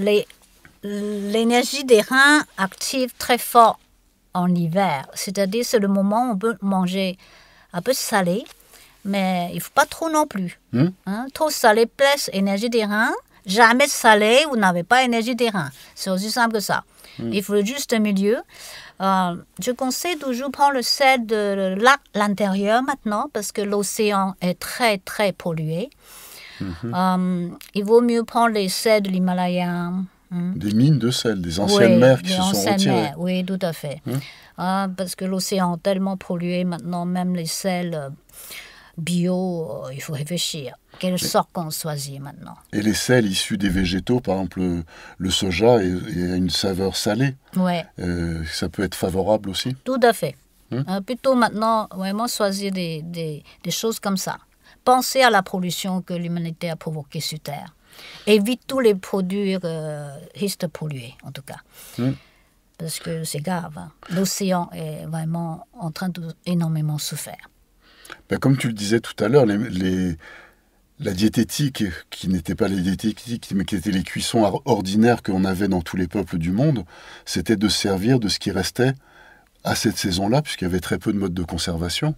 l'énergie des reins active très fort en hiver. C'est-à-dire, c'est le moment où on peut manger un peu salé, mais il faut pas trop non plus. Hmm? Hein? Trop salé blesse énergie des reins. Jamais salé, vous n'avez pas énergie des reins. C'est aussi simple que ça. Hmm. Il faut juste un milieu. Euh, je conseille toujours prendre le sel de l'intérieur maintenant parce que l'océan est très très pollué. Hmm. Euh, il vaut mieux prendre les sels de l'Himalaya, Mmh. Des mines de sel, des anciennes mers qui se sont retirées. oui, tout à fait. Mmh. Ah, parce que l'océan est tellement pollué maintenant, même les sels euh, bio, euh, il faut réfléchir. quel sort qu'on choisit maintenant Et les sels issus des végétaux, par exemple le, soja, il a une saveur salée. Euh, ça peut être favorable aussi Tout à fait. Mmh. plutôt maintenant, vraiment choisir des, des choses comme ça. Penser à la pollution que l'humanité a provoquée sur Terre. Évite tous les produits euh, pollués, en tout cas. Parce que c'est grave. Hein. L'océan est vraiment en train d'énormément souffrir. Ben, comme tu le disais tout à l'heure, la diététique, qui n'était pas la diététique, mais qui était les cuissons ordinaires qu'on avait dans tous les peuples du monde, c'était de servir de ce qui restait à cette saison-là, puisqu'il y avait très peu de modes de conservation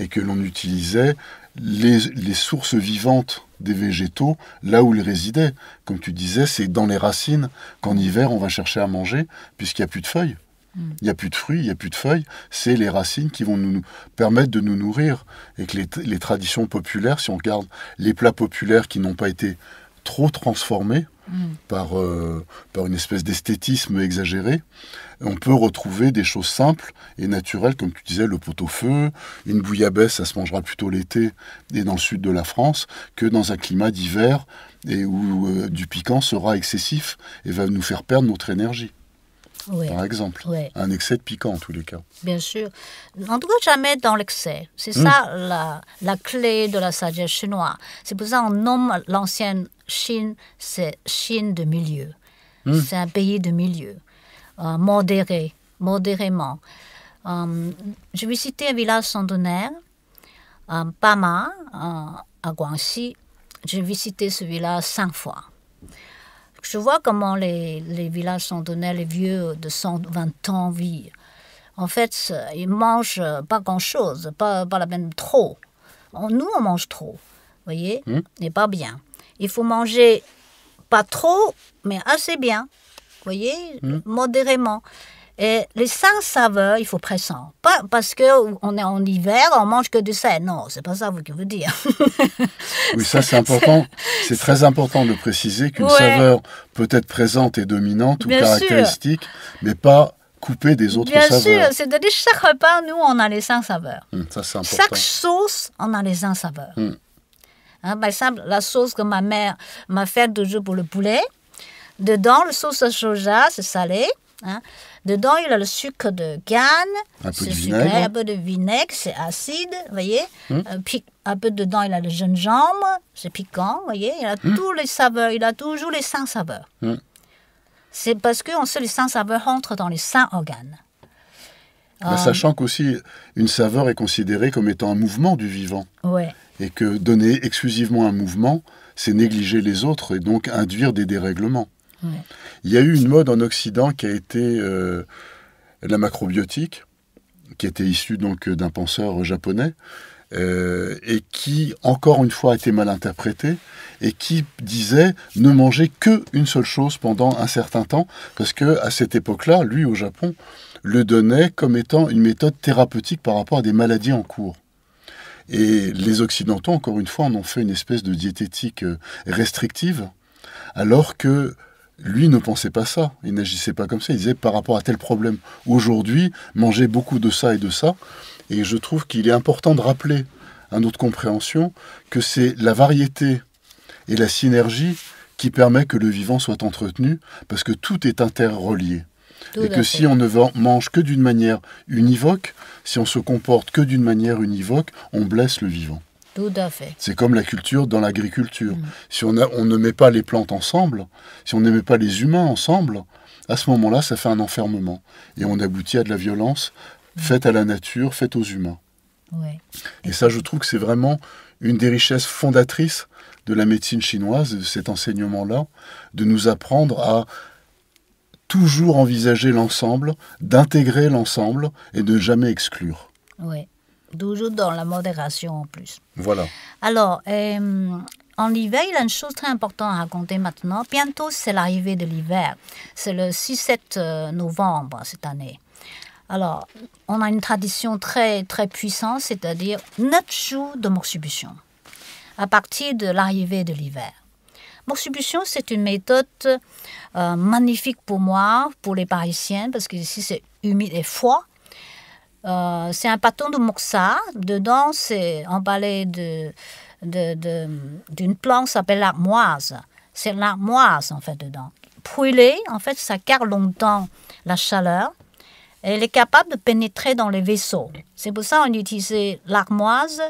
et que l'on utilisait les, sources vivantes des végétaux là où ils résidaient. Comme tu disais, c'est dans les racines qu'en hiver on va chercher à manger puisqu'il n'y a plus de feuilles. Mm. Il n'y a plus de fruits, il n'y a plus de feuilles, c'est les racines qui vont nous permettre de nous nourrir. Et que les, traditions populaires, si on regarde les plats populaires qui n'ont pas été trop transformés mm. par, euh, par une espèce d'esthétisme exagéré, on peut retrouver des choses simples et naturelles, comme tu disais, le pot-au-feu, une bouillabaisse, ça se mangera plutôt l'été et dans le sud de la France, que dans un climat d'hiver et où euh, du piquant sera excessif et va nous faire perdre notre énergie. Par exemple, un excès de piquant en tous les cas. Bien sûr. En tout cas, jamais dans l'excès. C'est ça hmm. la, clé de la sagesse chinoise. C'est pour ça qu'on nomme l'ancienne Chine, c'est Chine de milieu. Hmm. C'est un pays de milieu. Euh, modéré, modérément. J'ai euh, je un village centenaire, euh, Pama, euh, à Guangxi. J'ai visité ce village cinq fois. Je vois comment les, les villages centenaires, les vieux de 120 ans vivent. En fait, ils mangent pas grand-chose, pas, pas la même trop. nous, on mange trop, Vous voyez, mmh. et pas bien. Il faut manger pas trop, mais assez bien voyez, hmm. modérément. Et les cinq saveurs, il faut pressant. Pas parce qu'on est en hiver, on mange que du sel. Non, c'est pas ça que vous veux dire. oui, ça c'est important. C'est très important de préciser qu'une saveur peut être présente et dominante ou caractéristique, mais pas coupée des autres Bien saveurs. Bien sûr, c'est-à-dire chaque repas, nous, on a les cinq saveurs. Hmm, ça, important. Chaque sauce, on a les cinq saveurs. Hmm. Hein, par la sauce que ma mère m'a faite toujours pour le poulet, Dedans, le sauce soja, c'est salé. Hein. Dedans, il a le sucre de canne, un peu de vinaigre, un peu de vinaigre, c'est acide, vous voyez. Hum. Euh, un, peu dedans, il y a le gingembre, c'est piquant, vous voyez. Il a hum. tous les saveurs, il a toujours les cinq saveurs. Hum. C'est parce qu'on sait les cinq saveurs entrent dans les cinq organes. Bah, euh, sachant qu'aussi, une saveur est considérée comme étant un mouvement du vivant. Et que donner exclusivement un mouvement, c'est négliger les autres et donc induire des dérèglements. Il y a eu une mode en Occident qui a été euh, la macrobiotique, qui était issue donc d'un penseur japonais. Euh, et qui, encore une fois, a été mal interprétée et qui disait ne manger qu'une seule chose pendant un certain temps, parce que à cette époque-là, lui, au Japon, le donnait comme étant une méthode thérapeutique par rapport à des maladies en cours. Et les Occidentaux, encore une fois, en ont fait une espèce de diététique euh, restrictive, alors que lui ne pensait pas ça, il n'agissait pas comme ça, il disait par rapport à tel problème. Aujourd'hui, manger beaucoup de ça et de ça, et je trouve qu'il est important de rappeler à notre compréhension que c'est la variété et la synergie qui permet que le vivant soit entretenu, parce que tout est interrelié. et que si on ne mange que d'une manière univoque, si on se comporte que d'une manière univoque, on blesse le vivant. Tout à fait. C'est comme la culture dans l'agriculture. Mm. Si on, ne met pas les plantes ensemble, si on ne met pas les humains ensemble, à ce moment-là, ça fait un enfermement. Et on aboutit à de la violence mm. faite à la nature, faite aux humains. Et ça, je trouve que c'est vraiment une des richesses fondatrices de la médecine chinoise, de cet enseignement-là, de nous apprendre à toujours envisager l'ensemble, d'intégrer l'ensemble et de jamais exclure. Ouais toujours dans la modération en plus. Voilà. Alors, euh, en hiver, il y a une chose très importante à raconter maintenant. Bientôt, c'est l'arrivée de l'hiver. C'est le 6-7 euh, novembre cette année. Alors, on a une tradition très, très puissante, c'est-à-dire 9 jours de morsubution, à partir de l'arrivée de l'hiver. Morsubution, c'est une méthode euh, magnifique pour moi, pour les Parisiens, parce que ici c'est humide et froid. Euh, c'est un bâton de moxa. Dedans, c'est emballé d'une de, de, plante qui s'appelle l'armoise. C'est l'armoise, en fait, dedans. Brûlé, en fait, ça garde longtemps la chaleur. Elle est capable de pénétrer dans les vaisseaux. C'est pour ça qu'on utilisait l'armoise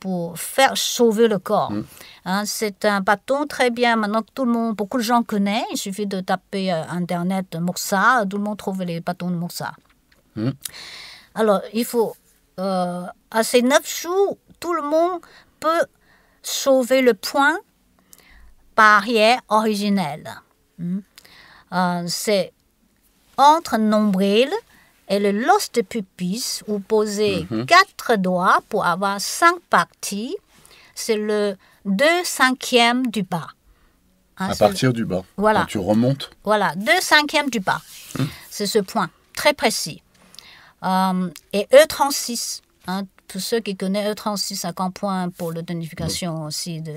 pour faire sauver le corps. Mmh. Hein, c'est un bâton très bien. Maintenant, tout le monde, beaucoup de gens connaissent. Il suffit de taper euh, Internet Moursa. Tout le monde trouve les bâtons de Moursa. Mmh. Alors, il faut, euh, à ces neuf jours, tout le monde peut sauver le point barrière originel. Hmm. Euh, c'est entre nombril et le los de pupis, où poser mhm. quatre doigts pour avoir cinq parties. C'est le deux cinquièmes du bas. Hein, à partir du bas. Voilà. tu remontes. Voilà, deux cinquièmes du bas. Hmm. C'est ce point très précis. Euh, et E36, hein, pour ceux qui connaissent E36, un points pour l'authentification aussi de,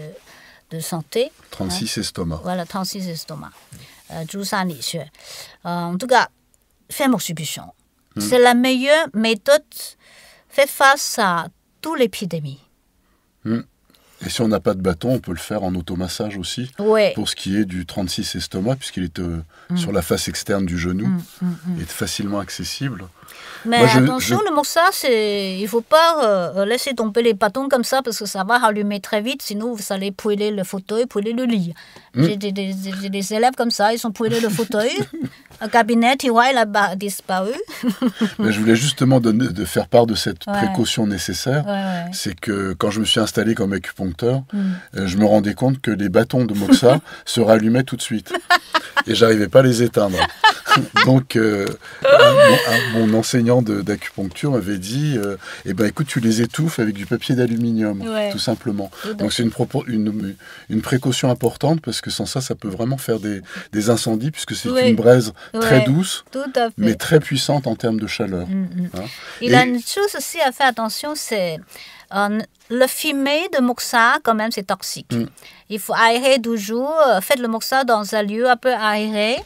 de santé. 36 hein. estomac estomacs. Voilà, 36 estomacs. Euh, euh, en tout cas, fais substitution. Mm. C'est la meilleure méthode fait face à toute l'épidémie. Hmm. Et si on n'a pas de bâton, on peut le faire en automassage aussi. Oui. Pour ce qui est du 36 estomac, puisqu'il est hmm. sur la face externe du genou, il hmm, est facilement accessible. Mais attention, le MOXA, il ne faut pas euh, laisser tomber les bâtons comme ça parce que ça va rallumer très vite, sinon vous allez poêler le fauteuil, poêler le lit. Mm. J'ai des, élèves comme ça, ils ont poêlé le fauteuil, un cabinet, et il a disparu. Mais je voulais justement donner, de faire part de cette précaution nécessaire. C'est que quand je me suis installé comme acupuncteur, mm. euh, je me rendais compte que les bâtons de Moxa se rallumaient tout de suite et j'arrivais pas à les éteindre. Donc, euh, mon enseignant d'acupuncture avait dit "Et euh, eh ben, écoute, tu les étouffes avec du papier d'aluminium, tout simplement. Donc, c'est une, une, une, précaution importante parce que sans ça, ça peut vraiment faire des, incendies puisque c'est une braise très douce, mais très puissante en termes de chaleur. Mm, mm. Hein. Il a une chose aussi à faire attention c'est. Euh, le fumé de moxa, quand même, c'est toxique. Mm. Il faut aérer toujours. Faites le moxa dans un lieu un peu aéré.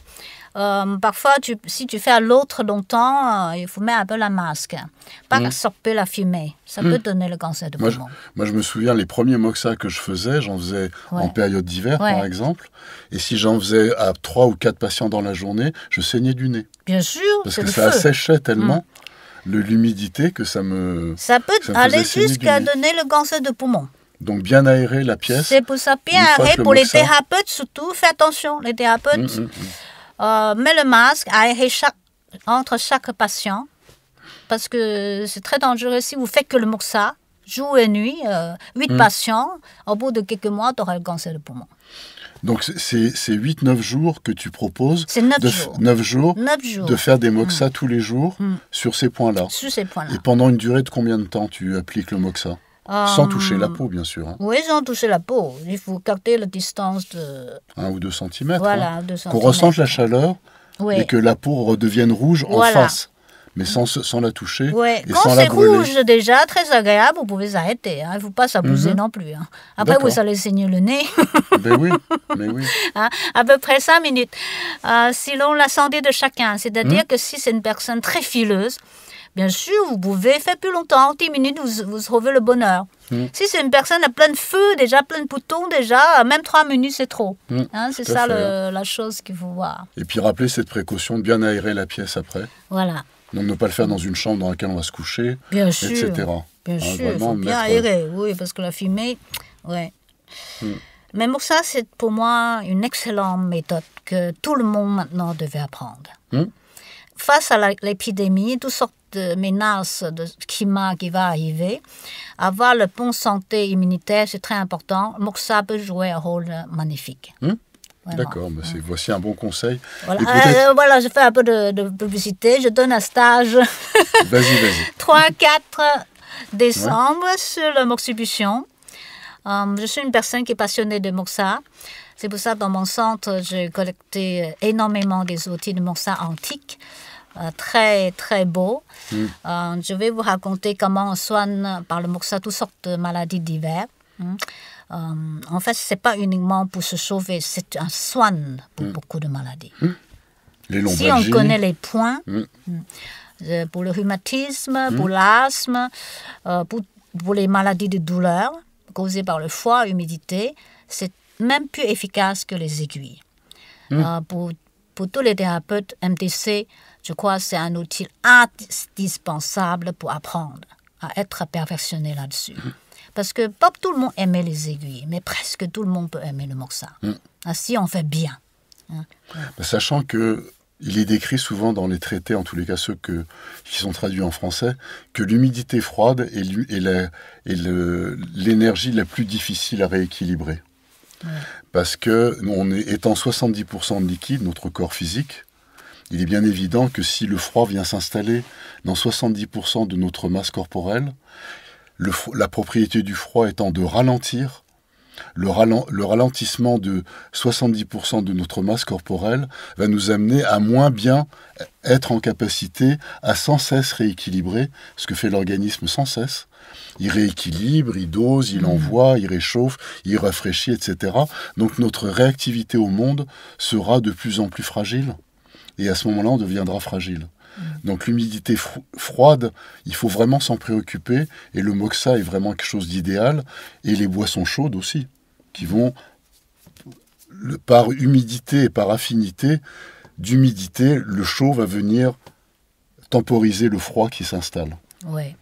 Euh, parfois, si tu fais à l'autre longtemps, euh, il faut mettre un peu la masque. Hein. Pas hmm. absorber la fumée. Ça peut hmm. donner le cancer de poumon. moi, je me souviens, les premiers moxa que je faisais, j'en faisais en période d'hiver, par exemple. Et si j'en faisais à trois ou quatre patients dans la journée, je saignais du nez. Bien sûr. Parce que ça séchait hmm. tellement. de l'humidité que ça me. Ça peut aller jusqu'à donner le cancer de poumon. Donc bien aérer la pièce. C'est pour ça, bien aérer pour les thérapeutes surtout. Fais attention, les thérapeutes. Hum, hum, hum. Euh, mets le masque entre chaque patient parce que c'est très dangereux si vous faites que le moxa jour et nuit, euh, Huit 8 hmm. patients, au bout de quelques mois, tu auras le cancer du poumon. Donc c'est 8-9 jours que tu proposes. 9, jours. 9 jours. De faire des hmm. moxa tous les jours hmm. sur ces points-là. Sur ces points-là. Et pendant une durée de combien de temps tu appliques le moxa sans euh, toucher la peau, bien sûr. Hein. Oui, sans toucher la peau. Il faut capter la distance de... 1 ou 2 centimètres. Voilà, centimètres. Hein. Qu'on ressente la chaleur et que la peau redevienne rouge en face. Mais sans, la toucher et sans la brûler. Quand c'est rouge déjà, très agréable, vous pouvez arrêter. Hein. Il ne faut pas s'abuser mhm. non plus. Hein. Après, vous allez saigner le nez. Mais ben oui, mais oui. à peu près 5 minutes. Si euh, selon la santé de chacun. C'est-à-dire mhm. que si c'est une personne très fileuse, Bien sûr, vous pouvez faire plus longtemps. 10 minutes, vous, vous trouvez le bonheur. Mm. Si c'est une personne à plein de feu, déjà plein de boutons, déjà, même 3 minutes, c'est trop. Mm. Hein, c'est ça la chose qu'il faut voir. Et puis rappeler cette précaution de bien aérer la pièce après. Voilà. Donc ne pas le faire dans une chambre dans laquelle on va se coucher, bien etc. Sûr. Hein, bien sûr, bien aérer, oui, parce que la fumée, ouais. Mm. Mais pour ça, c'est pour moi une excellente méthode que tout le monde maintenant devait apprendre. Face à l'épidémie, tout sort menaces de climat qui va arriver. Avoir le bon santé immunitaire, c'est très important. Moxa peut jouer un rôle magnifique. Hmm? D'accord, mais voici un bon conseil. Euh, euh, voilà. je fais un peu de, publicité, je donne un stage. 3-4 décembre sur le Moxibution. Euh, je suis une personne qui est passionnée de Moxa. C'est pour ça, dans mon centre, j'ai collecté énormément des outils de Moxa antiques. Euh, très très beau. Mm. Euh, je vais vous raconter comment on soigne par le moxa toutes sortes de maladies diverses. Hein. Euh, en fait, c'est pas uniquement pour se sauver, c'est un soin pour mm. beaucoup de maladies. Mm. si on connaît les points, pour le rhumatisme, pour l'asthme, pour, les maladies de douleur causées par le foie, l'humidité, c'est même plus efficace que les aiguilles. pour tous les thérapeutes, MTC je crois que c'est un outil indispensable pour apprendre à être perfectionné là-dessus. Parce que pas tout le monde aimait les aiguilles, mais presque tout le monde peut aimer le moxa. Mm. Ainsi, ah, on fait bien. Hein? sachant que il est décrit souvent dans les traités, en tous les cas ceux qui sont traduits en français, que l'humidité froide est, l'énergie la, plus difficile à rééquilibrer. Parce que on est, étant 70% de liquide, notre corps physique, il est bien évident que si le froid vient s'installer dans 70% de notre masse corporelle, la propriété du froid étant de ralentir, le, le ralentissement de 70% de notre masse corporelle va nous amener à moins bien être en capacité à sans cesse rééquilibrer ce que fait l'organisme sans cesse. Il rééquilibre, il dose, il mmh. envoie, il réchauffe, il rafraîchit, etc. Donc notre réactivité au monde sera de plus en plus fragile et à ce moment-là, on deviendra fragile. Donc l'humidité froide, il faut vraiment s'en préoccuper, et le moxa est vraiment quelque chose d'idéal, et les boissons chaudes aussi, qui vont, par humidité et par affinité, d'humidité, le chaud va venir temporiser le froid qui s'installe.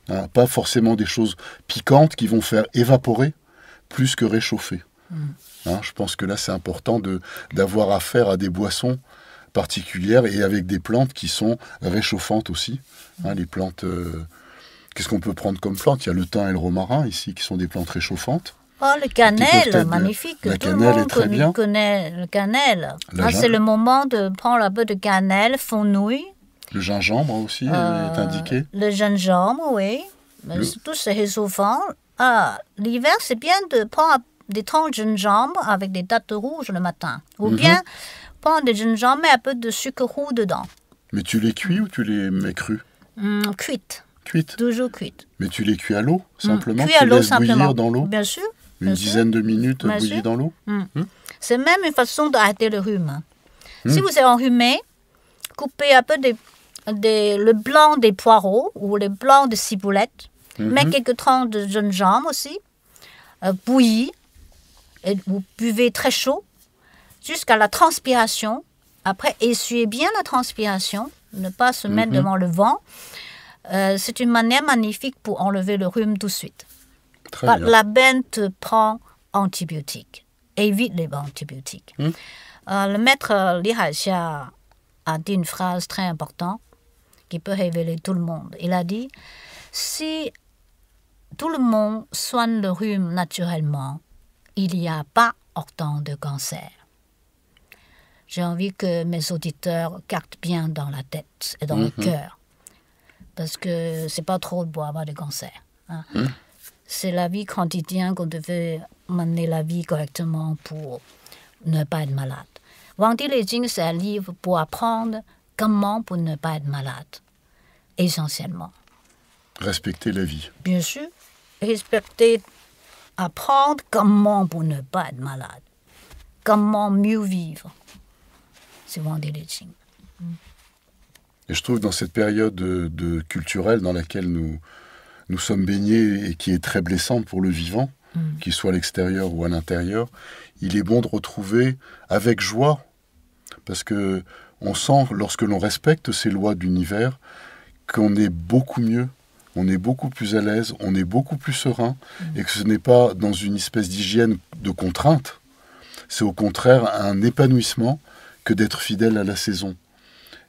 Hein, pas forcément des choses piquantes qui vont faire évaporer plus que réchauffer. Mm. Hein, je pense que là, c'est important d'avoir affaire à des boissons particulière et avec des plantes qui sont réchauffantes aussi. Hein, les plantes, euh, qu'est-ce qu'on peut prendre comme plante Il y a le thym et le romarin ici qui sont des plantes réchauffantes. Oh, le cannelle, magnifique. La cannelle est très bien. connaît le cannelle. Ah, c'est le moment de prendre la peu de cannelle, fenouil. Le gingembre aussi euh, est indiqué. Le gingembre, oui. Le... Tout c'est réchauffant. Ah, L'hiver, c'est bien de prendre des tranches de gingembre avec des dattes rouges le matin. Ou mhm. bien, des jeunes gingembre et un peu de sucre roux dedans. Mais tu les cuis ou tu les mets crus hum, Cuites. Cuites Toujours cuites. Mais tu les cuis à l'eau, hum, simplement Cuis à l'eau, simplement. dans l'eau Bien sûr. Une dizaine de minutes bouillies dans l'eau hum. C'est même une façon d'arrêter le rhume. Si vous êtes enrhumé, coupez un peu des, le blanc des poireaux ou le blanc de ciboulette. Mhm. Mettez quelques tranches de jeunes jambes aussi, euh, bouillis et vous buvez très chaud jusqu'à la transpiration. Après, essuyez bien la transpiration, ne pas se mettre mhm. devant le vent. Euh, c'est une manière magnifique pour enlever le rhume tout de suite. la bente prend antibiotiques. Évite les antibiotiques. Hmm. Euh, le maître euh, Li a dit une phrase très importante qui peut révéler tout le monde. Il a dit Si tout le monde soigne le rhume naturellement, il n'y a pas autant de cancer. J'ai envie que mes auditeurs cartent bien dans la tête et dans le mhm. cœur. Parce que c'est pas trop beau avoir des cancers. C'est la vie quotidienne qu'on devait mener la vie correctement pour ne pas être malade. Wendy Jing, c'est un livre pour apprendre comment pour ne pas être malade, essentiellement. Respecter la vie. Bien sûr. Respecter, apprendre comment pour ne pas être malade. Comment mieux vivre. Et je trouve dans cette période de, culturelle dans laquelle nous, nous sommes baignés et qui est très blessante pour le vivant, mm. qu'il soit à l'extérieur ou à l'intérieur, il est bon de retrouver avec joie, parce que on sent lorsque l'on respecte ces lois d'univers qu'on est beaucoup mieux, on est beaucoup plus à l'aise, on est beaucoup plus serein, mm. et que ce n'est pas dans une espèce d'hygiène de contrainte, c'est au contraire un épanouissement que d'être fidèle à la saison.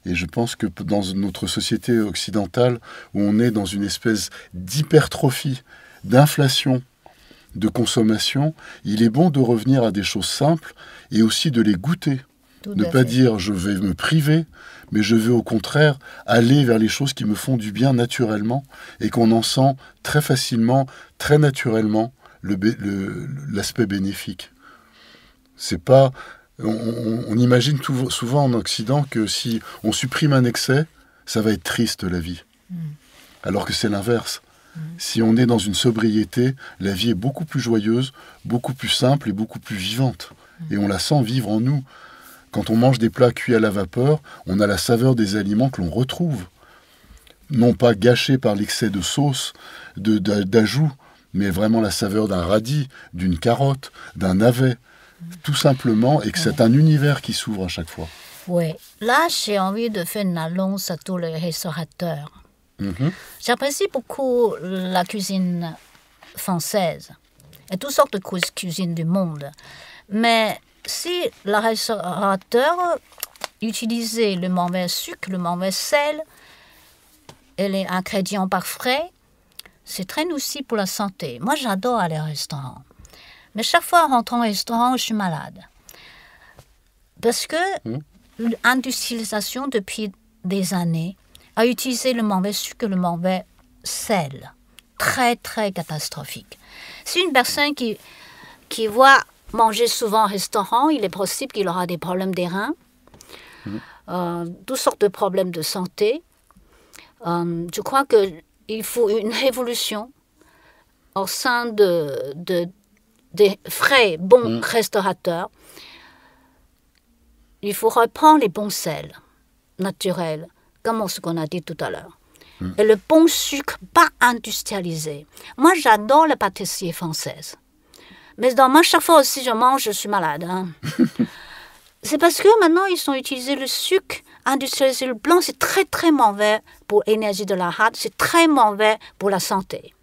Et je pense que dans notre société occidentale, où on est dans une espèce d'hypertrophie, d'inflation, de consommation, il est bon de revenir à des choses simples et aussi de les goûter. ne pas dire je vais me priver, mais je veux au contraire aller vers les choses qui me font du bien naturellement et qu'on en sent très facilement, très naturellement l'aspect le, bénéfique. C'est pas on, imagine souvent en Occident que si on supprime un excès, ça va être triste la vie. Mm. Alors que c'est l'inverse. Mm. Si on est dans une sobriété, la vie est beaucoup plus joyeuse, beaucoup plus simple et beaucoup plus vivante. Mm. Et on la sent vivre en nous. Quand on mange des plats cuits à la vapeur, on a la saveur des aliments que l'on retrouve. Non pas gâchés par l'excès de sauce, d'ajout, mais vraiment la saveur d'un radis, d'une carotte, d'un navet tout simplement, et que c'est un univers qui s'ouvre à chaque fois. Oui, là, j'ai envie de faire une annonce à tous les restaurateurs. Mhm. J'apprécie beaucoup la cuisine française et toutes sortes de cuisines du monde. Mais si le restaurateur utilisait le mauvais sucre, le mauvais sel et les ingrédients frais, c'est très nocif pour la santé. Moi, j'adore aller au restaurant. Mais chaque fois en rentrant au restaurant, je suis malade. Parce que hmm? l'industrialisation, depuis des années, a utilisé le mauvais sucre, le mauvais sel. Très, très catastrophique. Si une personne qui, qui voit manger souvent au restaurant, il est possible qu'il aura des problèmes des reins, hmm? euh, toutes sortes de problèmes de santé. Euh, je crois qu'il faut une révolution au sein de, de, des frais bons mm. restaurateurs, il faut reprendre les bons sels naturels, comme ce qu'on a dit tout à l'heure. Mm. Et le bon sucre pas industrialisé. Moi, j'adore la pâtisserie française. Mais dans ma chaque fois aussi, je mange, je suis malade. Hein. c'est parce que maintenant, ils ont utilisé le sucre industrialisé. Le blanc, c'est très, très mauvais pour l'énergie de la rate. C'est très mauvais pour la santé.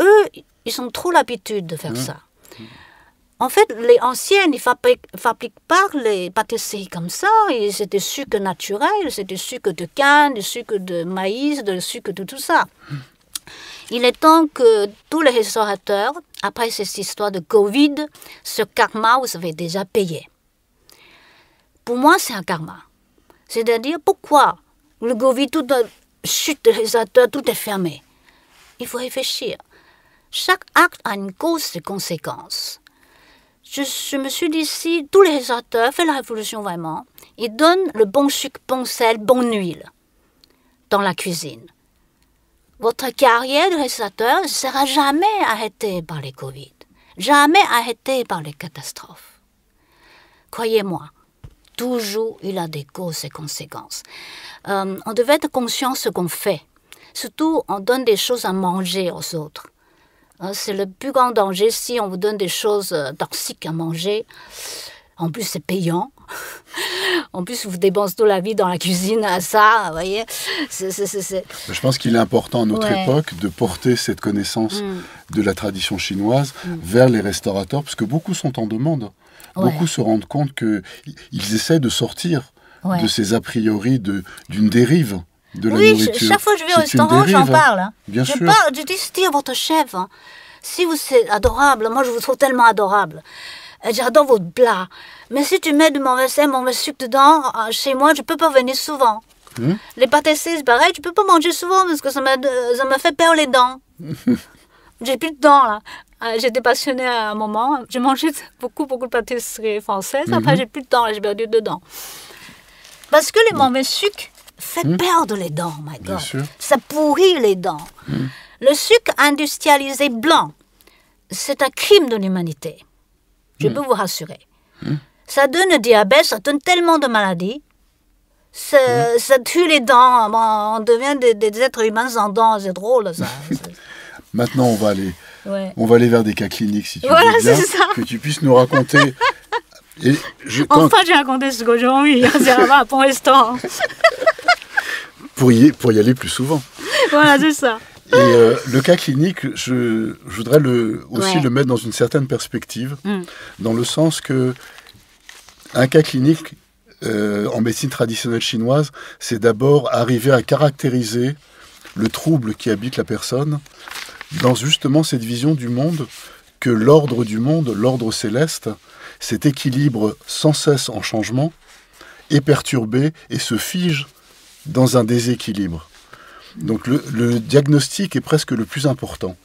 Eux, ils ont trop l'habitude de faire mm. ça. En fait, les anciens, ils fabriquent, fabriquent pas les pâtisseries comme ça. C'est du sucre naturel, c'est du sucre de canne, du sucre de maïs, du sucre de tout ça. Il est temps que tous les restaurateurs, après cette histoire de Covid, ce karma, vous avez déjà payé. Pour moi, c'est un karma. C'est-à-dire, pourquoi le Covid, tout chute de restaurateurs, tout est fermé Il faut réfléchir. Chaque acte a une cause et conséquence. Je, me suis dit, si tous les auteurs font la révolution vraiment, ils donnent le bon sucre, bon sel, bon huile dans la cuisine. Votre carrière de réalisateur ne sera jamais arrêtée par les Covid, jamais arrêtée par les catastrophes. Croyez-moi, toujours il a des causes et conséquences. Euh, on devait être conscient de ce qu'on fait. Surtout, on donne des choses à manger aux autres. Hein, c'est le plus grand danger si on vous donne des choses euh, toxiques à manger. En plus, c'est payant. en plus, vous dépensez toute la vie dans la cuisine à ça, vous voyez. Je pense qu'il est important à notre époque de porter cette connaissance mm. de la tradition chinoise mm. vers les restaurateurs, parce que beaucoup sont en demande. Beaucoup se rendent compte qu'ils essaient de sortir de ces a priori d'une dérive oui, chaque fois que je vais au restaurant, j'en hein. parle. Hein. Bien je Parle, je dis, c'est votre chef. Hein. Si vous c'est adorable, moi je vous trouve tellement adorable. J'adore votre plat. Mais si tu mets du mauvais sel, mauvais sucre dedans, euh, chez moi, je peux pas venir souvent. Les pâtisseries, c'est pareil, je peux pas manger souvent parce que ça me, euh, fait perdre les dents. J'ai plus de dents là. Euh, j'étais passionnée à un moment. J'ai mangé beaucoup, beaucoup de pâtisseries françaises. Après, mhm. j'ai plus de temps, j'ai perdu dedans. Parce que les mauvais sucres, fait hmm? perdre les dents, my God. Ça pourrit les dents. Hmm. Le sucre industrialisé blanc, c'est un crime de l'humanité. Je hmm. peux vous rassurer. Ça donne le diabète, ça donne tellement de maladies. Ça, ça tue les dents. on devient des, êtres humains sans dents. C'est drôle, ça. Maintenant, on va aller. On va aller vers des cas cliniques, si tu veux bien, que tu puisses nous raconter Enfin, j'ai raconté ce que j'ai envie. Hein, c'est un l'instant. pour y, aller plus souvent. voilà, c'est ça. Et euh, le cas clinique, je, voudrais le, aussi le mettre dans une certaine perspective, mm. dans le sens que un cas clinique euh, en médecine traditionnelle chinoise, c'est d'abord arriver à caractériser le trouble qui habite la personne dans justement cette vision du monde que l'ordre du monde, l'ordre céleste, cet équilibre sans cesse en changement, est perturbé et se fige dans un déséquilibre. Donc le, diagnostic est presque le plus important,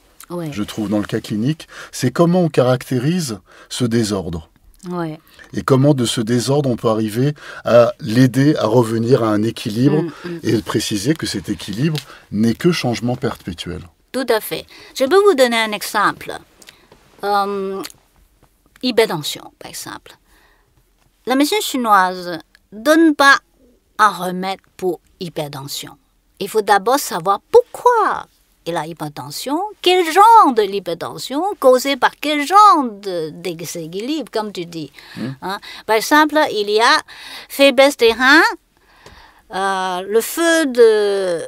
je trouve, dans le cas clinique. C'est comment on caractérise ce désordre. Et comment de ce désordre on peut arriver à l'aider à revenir à un équilibre mm, mm. et préciser que cet équilibre n'est que changement perpétuel. Tout à fait. Je peux vous donner un exemple. Euh, par exemple. La médecine chinoise donne pas un remède pour hypertension. Il faut d'abord savoir pourquoi il a hypertension, quel genre de l'hypertension, causée par quel genre d'équilibre, comme tu dis. Hmm. Hein. Par exemple, il y a faiblesse des reins, euh, le feu de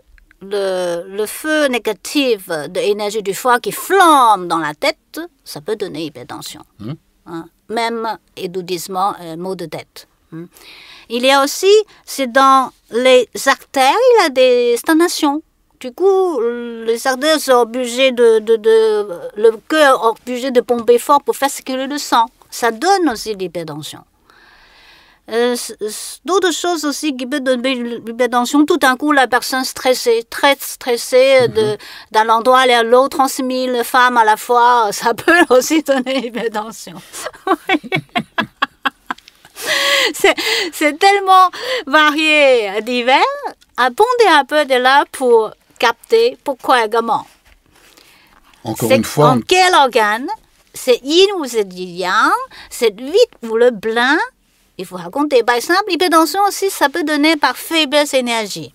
feu négatif de l'énergie du foie qui flambe dans la tête, ça peut donner hypertension. Hmm. Hein. Même étourdissement, euh, maux de tête. Hmm. Il y a aussi, c'est dans les artères, il y a des stagnations. Du coup, les artères sont obligées de, le cœur est obligé de pomper fort pour faire circuler le sang. Ça donne aussi l'hypertension. Euh, d'autres choses aussi qui peuvent donner l'hypertension, tout d'un coup la personne stressée, très stressée euh, mhm. d'un endroit à l'autre, en 000 femmes à la fois, ça peut aussi donner l'hypertension. c'est tellement varié, divers. Abondez un peu de là pour capter pourquoi et comment. Encore une fois. En quel organe C'est yin ou c'est yang C'est vite ou le blin. Il faut raconter. Par exemple, l'hypédension aussi, ça peut donner par faiblesse énergie.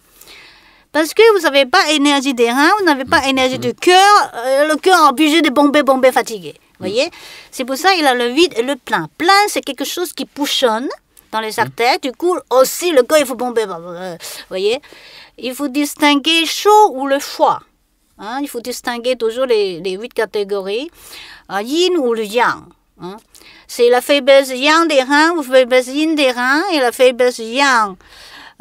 Parce que vous n'avez pas énergie des reins, vous n'avez pas mm-hmm. énergie du cœur, euh, le cœur est obligé de bomber, bomber, fatigué voyez C'est pour ça qu'il a le vide et le plein. Plein, c'est quelque chose qui bouchonne dans les hein artères. Du coup, aussi, le corps, il faut bomber. voyez Il faut distinguer chaud ou le froid. Hein? Il faut distinguer toujours les, huit catégories. yin ou le yang. Hein. C'est la faiblesse yang des reins ou la faiblesse yin des reins et la faiblesse yang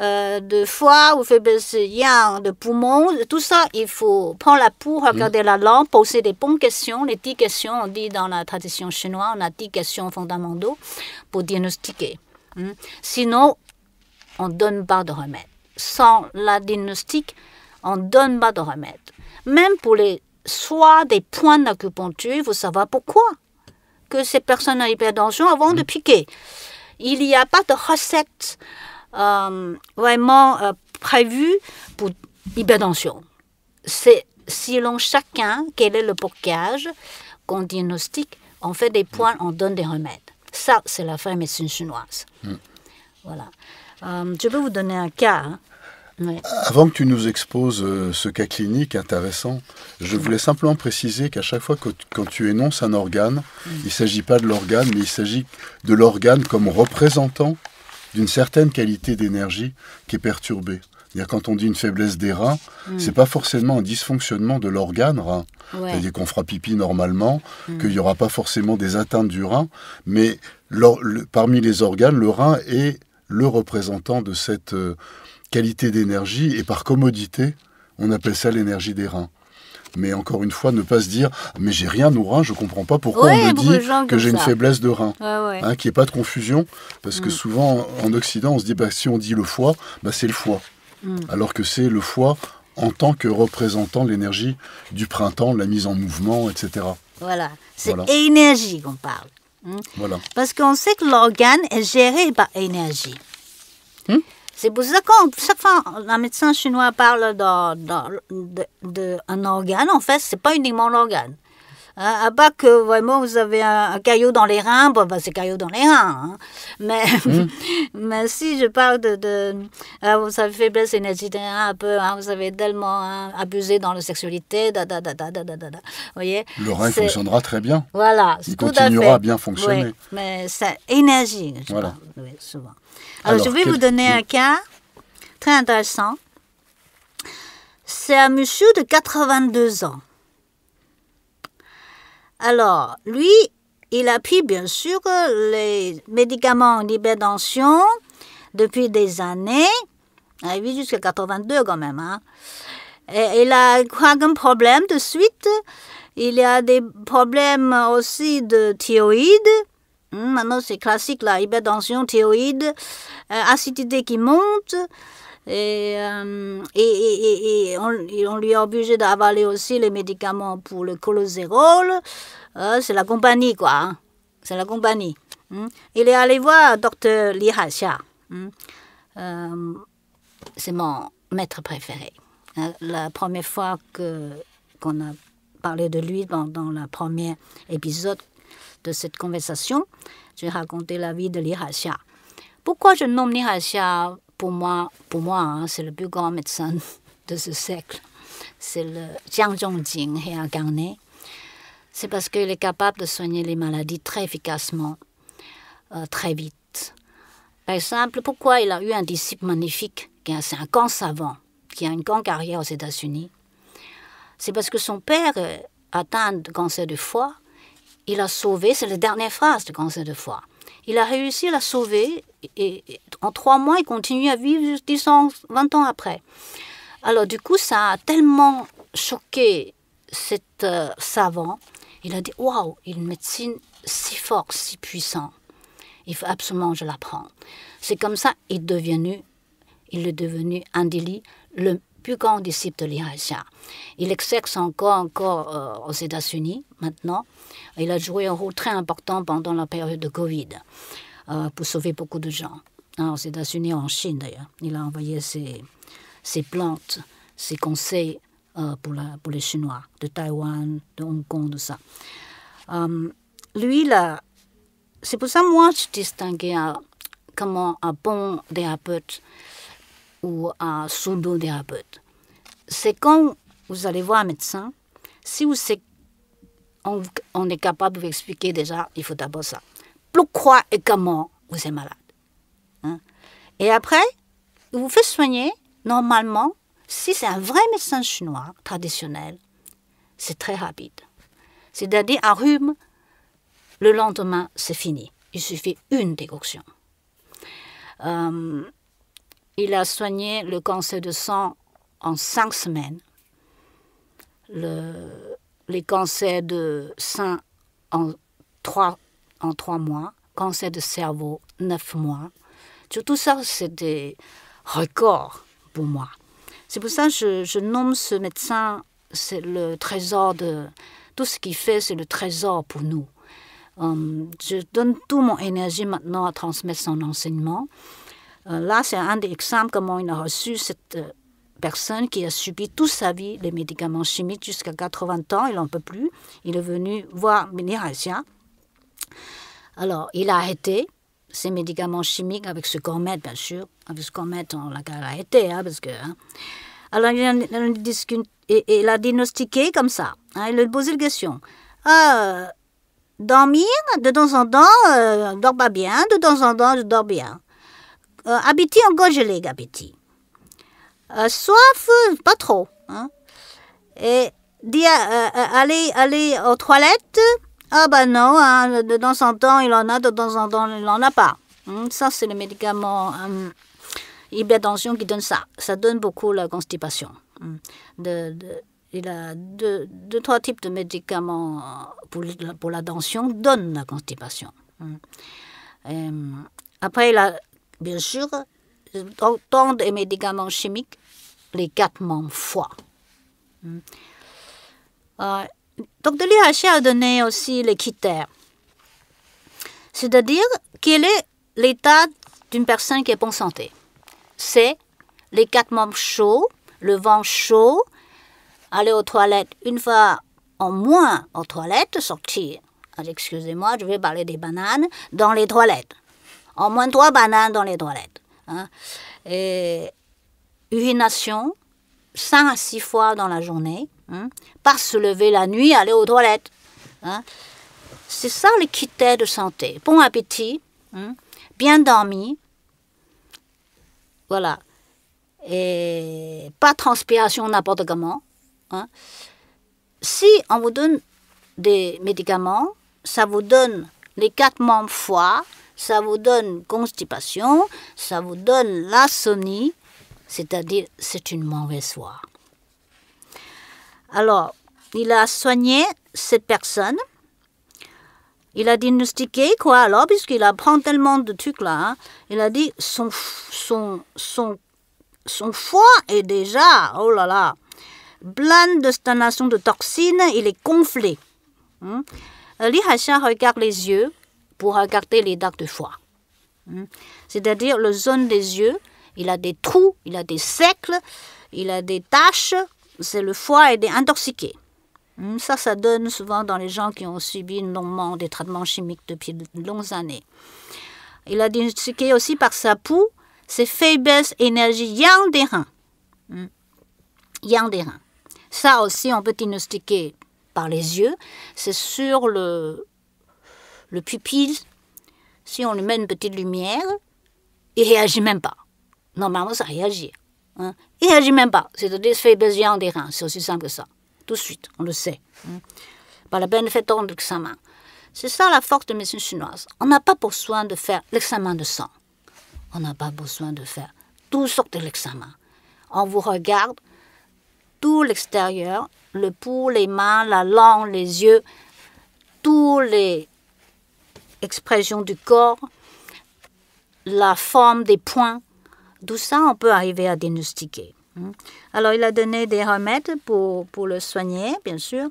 euh, de foie ou de poumon, tout ça, il faut prendre la peau, mhm. regarder la lampe, poser des bonnes questions, les 10 questions, on dit dans la tradition chinoise, on a 10 questions fondamentaux pour diagnostiquer. Hein. Sinon, on ne donne pas de remède. Sans la diagnostic, on ne donne pas de remède. Même pour les soins des points d'acupuncture, vous savez pourquoi que ces personnes à hypertension avant de mhm. piquer. Il n'y a pas de recette euh, vraiment euh, prévu pour l'hypertension. C'est selon chacun quel est le porcage qu'on diagnostique, on fait des points, on donne des remèdes. Ça, c'est la fin médecine chinoise. Hmm. Voilà. Euh, je peux vous donner un cas. Hein. Avant que tu nous exposes ce cas clinique intéressant, je voulais simplement préciser qu'à chaque fois que quand tu énonces un organe, hmm. il ne s'agit pas de l'organe, mais il s'agit de l'organe comme représentant d'une certaine qualité d'énergie qui est perturbée. quand on dit une faiblesse des reins, ce mm. c'est pas forcément un dysfonctionnement de l'organe rein. C'est-à-dire qu'on fera pipi normalement, mm. qu'il n'y aura pas forcément des atteintes du rein, mais parmi les organes, le rein est le représentant de cette euh, qualité d'énergie et par commodité, on appelle ça l'énergie des reins mais encore une fois, ne pas se dire mais j'ai rien au rein, je comprends pas pourquoi on me dit que j'ai une faiblesse de rein. Hein, qu'il n'y ait pas de confusion, parce que mm. souvent en Occident, on se dit bah, si on dit le foie, bah, c'est le foie. Mm. Alors que c'est le foie en tant que représentant l'énergie du printemps, la mise en mouvement, etc. Voilà, c'est énergie qu'on parle. Mm. Parce qu'on sait que l'organe est géré par énergie. Hum c'est pour ça qu'on, chaque fois un médecin chinois parle d'un de, de, de, organe, en fait, c'est pas uniquement l'organe. Euh, à part que vraiment vous avez un, caillou dans les reins, bon, ben, c'est caillou dans les reins. Hein. Mais, mmh. mais si je parle de, de ah, vous avez faiblesse énergétique hein, un peu, hein, vous avez tellement abusé dans la sexualité, da, da, da, vous voyez Le rein fonctionnera très bien. Voilà. Il tout continuera à, bien fonctionner. mais ça énergie, je voilà. souvent. Alors, je vais vous donner un cas très intéressant. C'est un monsieur de 82 ans. Alors, lui, il a pris, bien sûr les médicaments en libération depuis des années. Ah, il vit jusqu'à 82 quand même. Hein. Et il a un problème de suite. Il a des problèmes aussi de thyroïde. Hmm, maintenant, c'est classique, la hypertension, thyroïde, euh, acidité qui monte. Et, euh, et, on, lui a obligé d'avaler aussi les médicaments pour le cholestérol. Euh, c'est la compagnie, quoi. Hein. C'est la compagnie. Hmm. Il est allé voir docteur Li hmm. c'est mon maître préféré. La première fois que qu'on a parlé de lui dans, dans le premier épisode de cette conversation. J'ai raconté la vie de Li Haxia. Pourquoi je nomme Li Haxia Pour moi, pour moi hein, c'est le plus grand médecin de ce siècle. C'est le Jiang Zhongjing incarné. C'est parce qu'il est capable de soigner les maladies très efficacement, euh, très vite. Par exemple, pourquoi il a eu un disciple magnifique, qui est un grand savant, qui a une grande carrière aux États-Unis C'est parce que son père euh, atteint de cancer du foie il a sauvé, c'est la dernière phrase du cancer de foie. Il a réussi à la sauver et, en trois mois, il continue à vivre jusqu'à ans, 20 ans après. Alors du coup, ça a tellement choqué cet euh, savant. Il a dit, waouh, une médecine si forte, si puissante. Il faut absolument que je l'apprends. C'est comme ça il est devenu, il est devenu un délit, le plus grand disciple de Li Il exerce encore, encore euh, aux États-Unis maintenant. Il a joué un rôle très important pendant la période de Covid euh, pour sauver beaucoup de gens, hein, aux États-Unis, en Chine d'ailleurs. Il a envoyé ses, ses plantes, ses conseils euh, pour, la, pour les Chinois de Taïwan, de Hong Kong, de ça. lui, là, c'est pour ça moi je distinguais hein, comment un bon thérapeute ou un pseudo-thérapeute. C'est quand vous allez voir un médecin, si vous on, est capable de vous expliquer déjà, il faut d'abord ça. Pourquoi et comment vous êtes malade. Hein? Et après, vous faites soigner, normalement, si c'est un vrai médecin chinois traditionnel, c'est très rapide. C'est-à-dire un rhume, le lendemain, c'est fini. Il suffit une décoction. Euh, il a soigné le cancer de sang en cinq semaines. Le, les cancers de sein en trois, en trois mois, cancer de cerveau neuf mois. Tout ça, c'est des records pour moi. C'est pour ça que je, nomme ce médecin, c'est le trésor de... Tout ce qu'il fait, c'est le trésor pour nous. Euh, je donne toute mon énergie maintenant à transmettre son enseignement. Euh, là, c'est un des exemples comment il a reçu cette euh, personne qui a subi toute sa vie les médicaments chimiques jusqu'à 80 ans, il n'en peut plus. Il est venu voir Haïtien. Alors, il a arrêté ces médicaments chimiques avec ce qu'on bien sûr. Avec ce qu'on on l'a arrêté, parce Alors, il a, diagnostiqué comme ça. Hein. il a posé la question. Ah, euh, dormir, de temps en temps, ne dors pas bien, de temps en temps, je dors bien. Euh, appétit encore les Euh, soif, pas trop. Hein. Et dire, euh, euh, aller, aller aux toilettes, ah ben non, hein, de temps en temps il en a, de temps en temps il n'en a pas. Hmm, ça, c'est le médicament hum, hypertension qui donne ça. Ça donne beaucoup la constipation. Hmm. De, de, il a deux, deux, trois types de médicaments pour, pour la tension donnent la constipation. Hmm. après, il a Bien sûr, autant euh, de médicaments chimiques, les quatre membres froids. Hmm. Euh, donc, de l'IHR a donné aussi les critères. C'est-à-dire, quel est l'état d'une personne qui est en santé C'est les quatre membres chauds, le vent chaud, aller aux toilettes une fois en moins aux toilettes, sortir. Excusez-moi, je vais parler des bananes dans les toilettes. En moins trois bananes dans les toilettes. Hein. Et urination, cinq à six fois dans la journée, hein. pas se lever la nuit, aller aux toilettes. Hein. C'est ça l'équité de santé. Bon appétit, hein. bien dormi, voilà. Et pas transpiration n'importe comment. Si on vous donne des médicaments, ça vous donne les quatre membres fois ça vous donne constipation, ça vous donne l'insomnie, c'est-à-dire c'est une mauvaise foi. Alors, il a soigné cette personne. Il a diagnostiqué quoi alors, puisqu'il apprend tellement de trucs là. Hein. il a dit son, son, son, son foie est déjà, oh là là, plein de stagnation de toxines, il est gonflé. Hein. Li regarde les yeux pour regarder les dagues de foie. Hmm. C'est-à-dire le zone des yeux, il a des trous, il a des secles, il a des taches, c'est le foie est intoxiqué. Hmm, ça, ça donne souvent dans les gens qui ont subi longuement des traitements chimiques depuis de longues années. Il a diagnostiqué aussi par sa peau. C'est faiblesses énergie yang des reins. Hmm. Yang des reins. Ça aussi, on peut diagnostiquer par les yeux. C'est sur le, le pupille, si on lui met une petite lumière, il réagit même pas. Normalement, ça réagit. Hein. Il réagit même pas. C'est-à-dire fait gens des reins. C'est aussi simple que ça. Tout de suite, on le sait. Hein. Par la peine de faire l'examen. C'est ça la force de médecine chinoise. On n'a pas besoin de faire l'examen de sang. On n'a pas besoin de faire toutes sortes d'examens. On vous regarde tout l'extérieur, le pouls, les mains, la langue, les yeux, tous les expression du corps, la forme des points, tout ça, on peut arriver à diagnostiquer. Hmm. Alors, il a donné des remèdes pour, pour le soigner, bien sûr.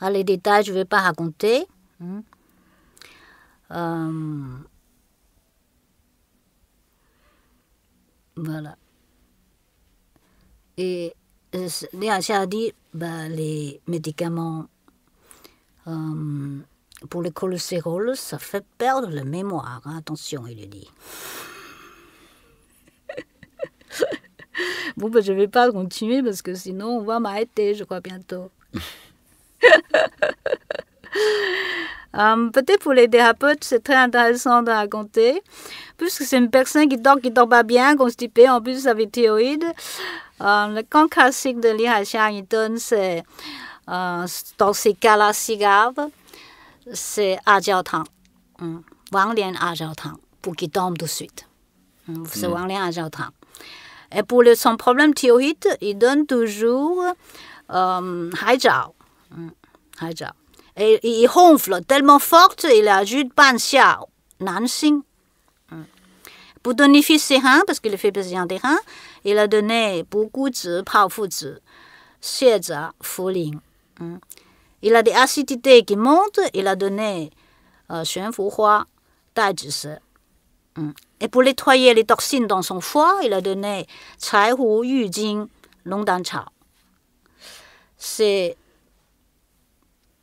Ah, les détails, je ne vais pas raconter. Hmm. Euh, voilà. Et Léa euh, ah, a dit, bah, les médicaments euh, pour le cholestérol, ça fait perdre la mémoire. Hein, attention, il le dit. bon, ben, je ne vais pas continuer parce que sinon on va m'arrêter, je crois, bientôt. Euh, peut-être pour les thérapeutes, c'est très intéressant de raconter, puisque c'est une personne qui dort, qui dort pas bien, constipée, en plus avec thyroïde. Euh, le camp classique de Lee c'est euh, dans ces cas-là, c'est Ajautan. Hum. Wang Lian Tang, pour qu'il tombe tout de suite. C'est Wang Tang. Et pour le, son problème thyroïde, il donne toujours Haizhao. Et il ronfle tellement fort, il a juste Ban Xiao, xing. Pour donner ses reins, parce qu'il fait besoin des reins, il a donné beaucoup de Pao Fu Zi, Xie Zha, Fu Ling. Il a des acidités qui montent, il a donné euh, Et pour nettoyer les toxines dans son foie, il a donné Yu Jing, C'est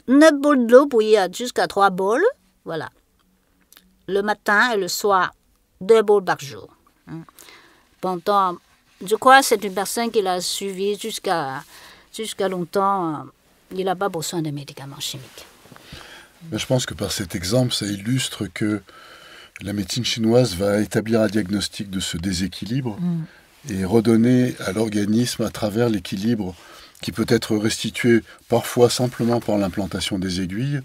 9 bols d'eau bouillie jusqu'à 3 bols, voilà. Le matin et le soir, 2 bols par jour. Pendant, je crois, c'est une personne qui l'a suivi jusqu'à jusqu'à longtemps. Il n'a pas besoin de médicaments chimiques. Mais je pense que par cet exemple, ça illustre que la médecine chinoise va établir un diagnostic de ce déséquilibre mm. et redonner à l'organisme à travers l'équilibre qui peut être restitué parfois simplement par l'implantation des aiguilles,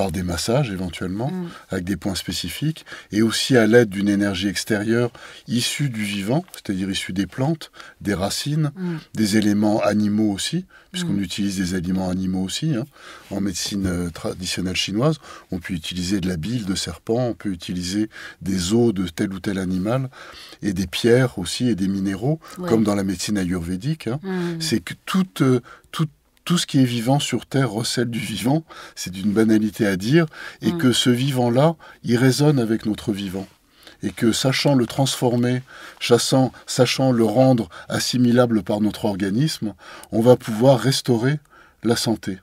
par des massages éventuellement, mm. avec des points spécifiques, et aussi à l'aide d'une énergie extérieure issue du vivant, c'est-à-dire issue des plantes, des racines, mm. des éléments animaux aussi, puisqu'on mm. utilise des aliments animaux aussi. Hein. En médecine euh, traditionnelle chinoise, on peut utiliser de la bile de serpent, on peut utiliser des os de tel ou tel animal, et des pierres aussi, et des minéraux, comme dans la médecine ayurvédique. Hein. C'est que toute, euh, toute tout ce qui est vivant sur Terre recèle du vivant, c'est d'une banalité à dire, et mm. que ce vivant-là, il résonne avec notre vivant et que sachant le transformer, sachant le rendre assimilable par notre organisme, on va pouvoir restaurer la santé.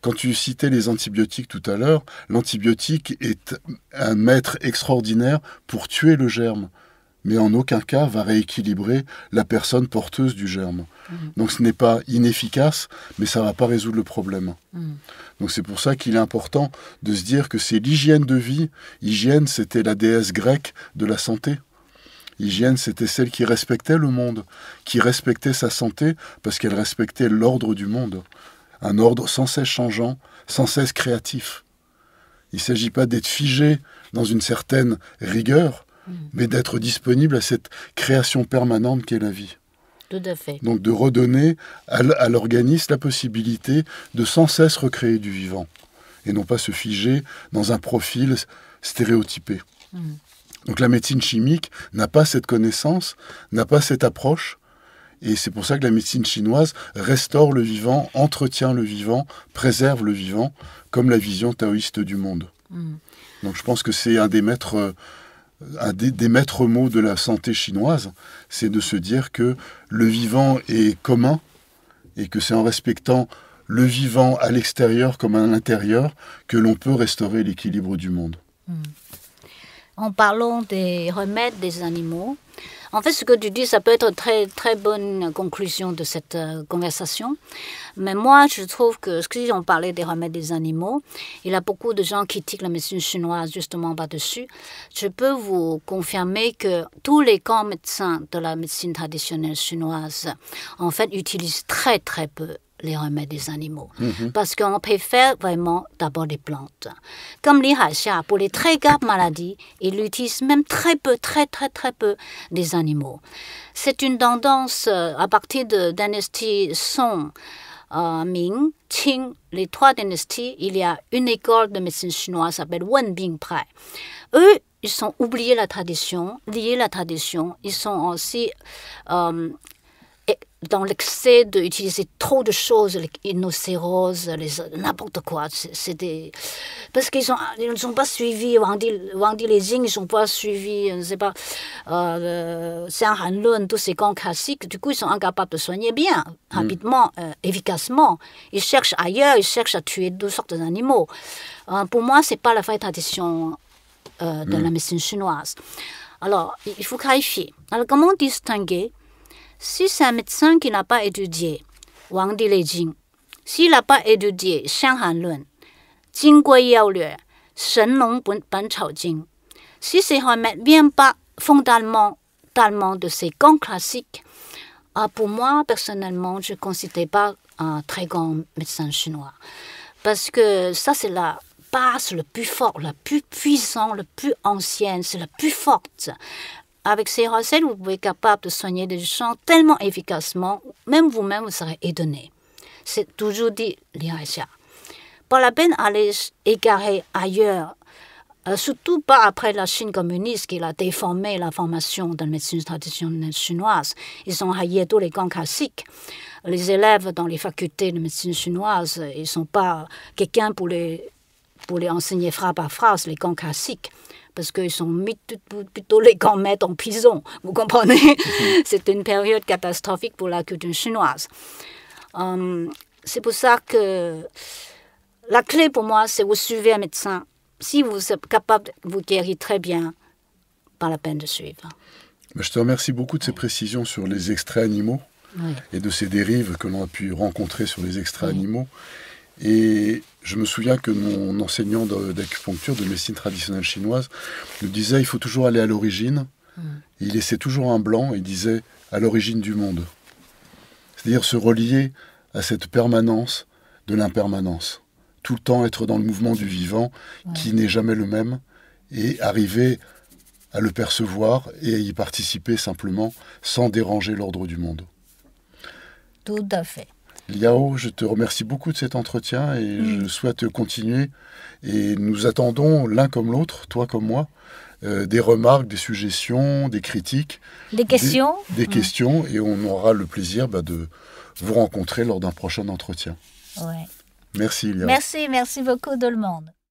Quand tu citais les antibiotiques tout à l'heure, l'antibiotique est un maître extraordinaire pour tuer le germe mais en aucun cas va rééquilibrer la personne porteuse du germe. Mhm. Donc ce n'est pas inefficace, mais ça ne va pas résoudre le problème. Mhm. Donc c'est pour ça qu'il est important de se dire que c'est l'hygiène de vie. Hygiène, c'était la déesse grecque de la santé. Hygiène, c'était celle qui respectait le monde, qui respectait sa santé parce qu'elle respectait l'ordre du monde. Un ordre sans cesse changeant, sans cesse créatif. Il ne s'agit pas d'être figé dans une certaine rigueur, Mm. mais d'être disponible à cette création permanente qu'est la vie. Tout à fait. Donc de redonner à l'organisme la possibilité de sans cesse recréer du vivant et non pas se figer dans un profil stéréotypé. Mm. Donc la médecine chimique n'a pas cette connaissance, n'a pas cette approche, et c'est pour ça que la médecine chinoise restaure le vivant, entretient le vivant, préserve le vivant, comme la vision taoïste du monde. Mm. Donc je pense que c'est un des maîtres euh, un des, maîtres mots de la santé chinoise, c'est de se dire que le vivant est commun et que c'est en respectant le vivant à l'extérieur comme à l'intérieur que l'on peut restaurer l'équilibre du monde. Hmm en parlant des remèdes des animaux. En fait, ce que tu dis, ça peut être une très, très bonne conclusion de cette euh, conversation. Mais moi, je trouve que, ce si on parlait des remèdes des animaux, il y a beaucoup de gens qui critiquent la médecine chinoise justement par-dessus. Je peux vous confirmer que tous les grands médecins de la médecine traditionnelle chinoise, en fait, utilisent très, très peu les remèdes des animaux. Mhm. Parce qu'on préfère vraiment d'abord les plantes. Comme les hachas, pour les très graves maladies, ils utilisent même très peu, très très très peu des animaux. C'est une tendance euh, à partir de dynastie Song. Euh, Ming, Qing, les trois dynasties, il y a une école de médecine chinoise s'appelle Bing Pai. Eux, ils ont oublié la tradition, lié la tradition. Ils sont aussi euh, dans l'excès d'utiliser trop de choses, les inocéroses, n'importe quoi. C'est des... Parce qu'ils ne sont pas suivis, Wang les ils ne sont pas suivis, je ne sais pas, euh, tous ces camps classiques, du coup ils sont incapables de soigner bien, hmm. rapidement, euh, efficacement. Ils cherchent ailleurs, ils cherchent à tuer toutes sortes d'animaux. Euh, pour moi, ce n'est pas la vraie tradition euh, de la hmm. médecine chinoise. Alors, il faut clarifier. Alors, comment distinguer si c'est un médecin qui n'a pas étudié Wang Dilejing, s'il n'a pas étudié Shang Han Lun, Jing Yao Lue, Shen Long Ban Chao Jing, si ces remèdes ne viennent pas fondamentalement de ces grands classiques, Ah, pour moi, personnellement, je ne considère pas un très grand médecin chinois. Parce que ça, c'est la base le plus fort, le plus puissant, le plus ancienne, c'est la plus forte avec ces recettes, vous pouvez être capable de soigner des gens tellement efficacement, même vous-même, vous serez étonné. C'est toujours dit, l'IHA. Pas la peine d'aller égarer ailleurs, euh, surtout pas après la Chine communiste qui a déformé la formation de la médecine traditionnelle chinoise. Ils ont haïé tous les grands classiques. Les élèves dans les facultés de médecine chinoise, ils ne sont pas quelqu'un pour les, pour les enseigner phrase par phrase, les grands classiques parce qu'ils sont mis plutôt les mettent en prison. Vous comprenez mhm. C'est une période catastrophique pour la culture chinoise. Hum, c'est pour ça que la clé pour moi, c'est vous suivez un médecin. Si vous êtes capable vous guérir très bien, pas la peine de suivre. Je te remercie beaucoup de ces précisions sur les extraits animaux et de ces dérives que l'on a pu rencontrer sur les extraits animaux. Et je me souviens que mon enseignant d'acupuncture, de médecine traditionnelle chinoise, nous disait il faut toujours aller à l'origine. Mm. Il laissait toujours un blanc et disait à l'origine du monde. C'est-à-dire se relier à cette permanence de l'impermanence. Tout le temps être dans le mouvement du vivant qui n'est jamais le même et arriver à le percevoir et à y participer simplement sans déranger l'ordre du monde. Tout à fait. Liao, je te remercie beaucoup de cet entretien et mm. je souhaite continuer. Et nous attendons l'un comme l'autre, toi comme moi, euh, des remarques, des suggestions, des critiques. Des questions Des, mm. questions et on aura le plaisir bah, de vous rencontrer lors d'un prochain entretien. Merci Liao. Merci, merci beaucoup tout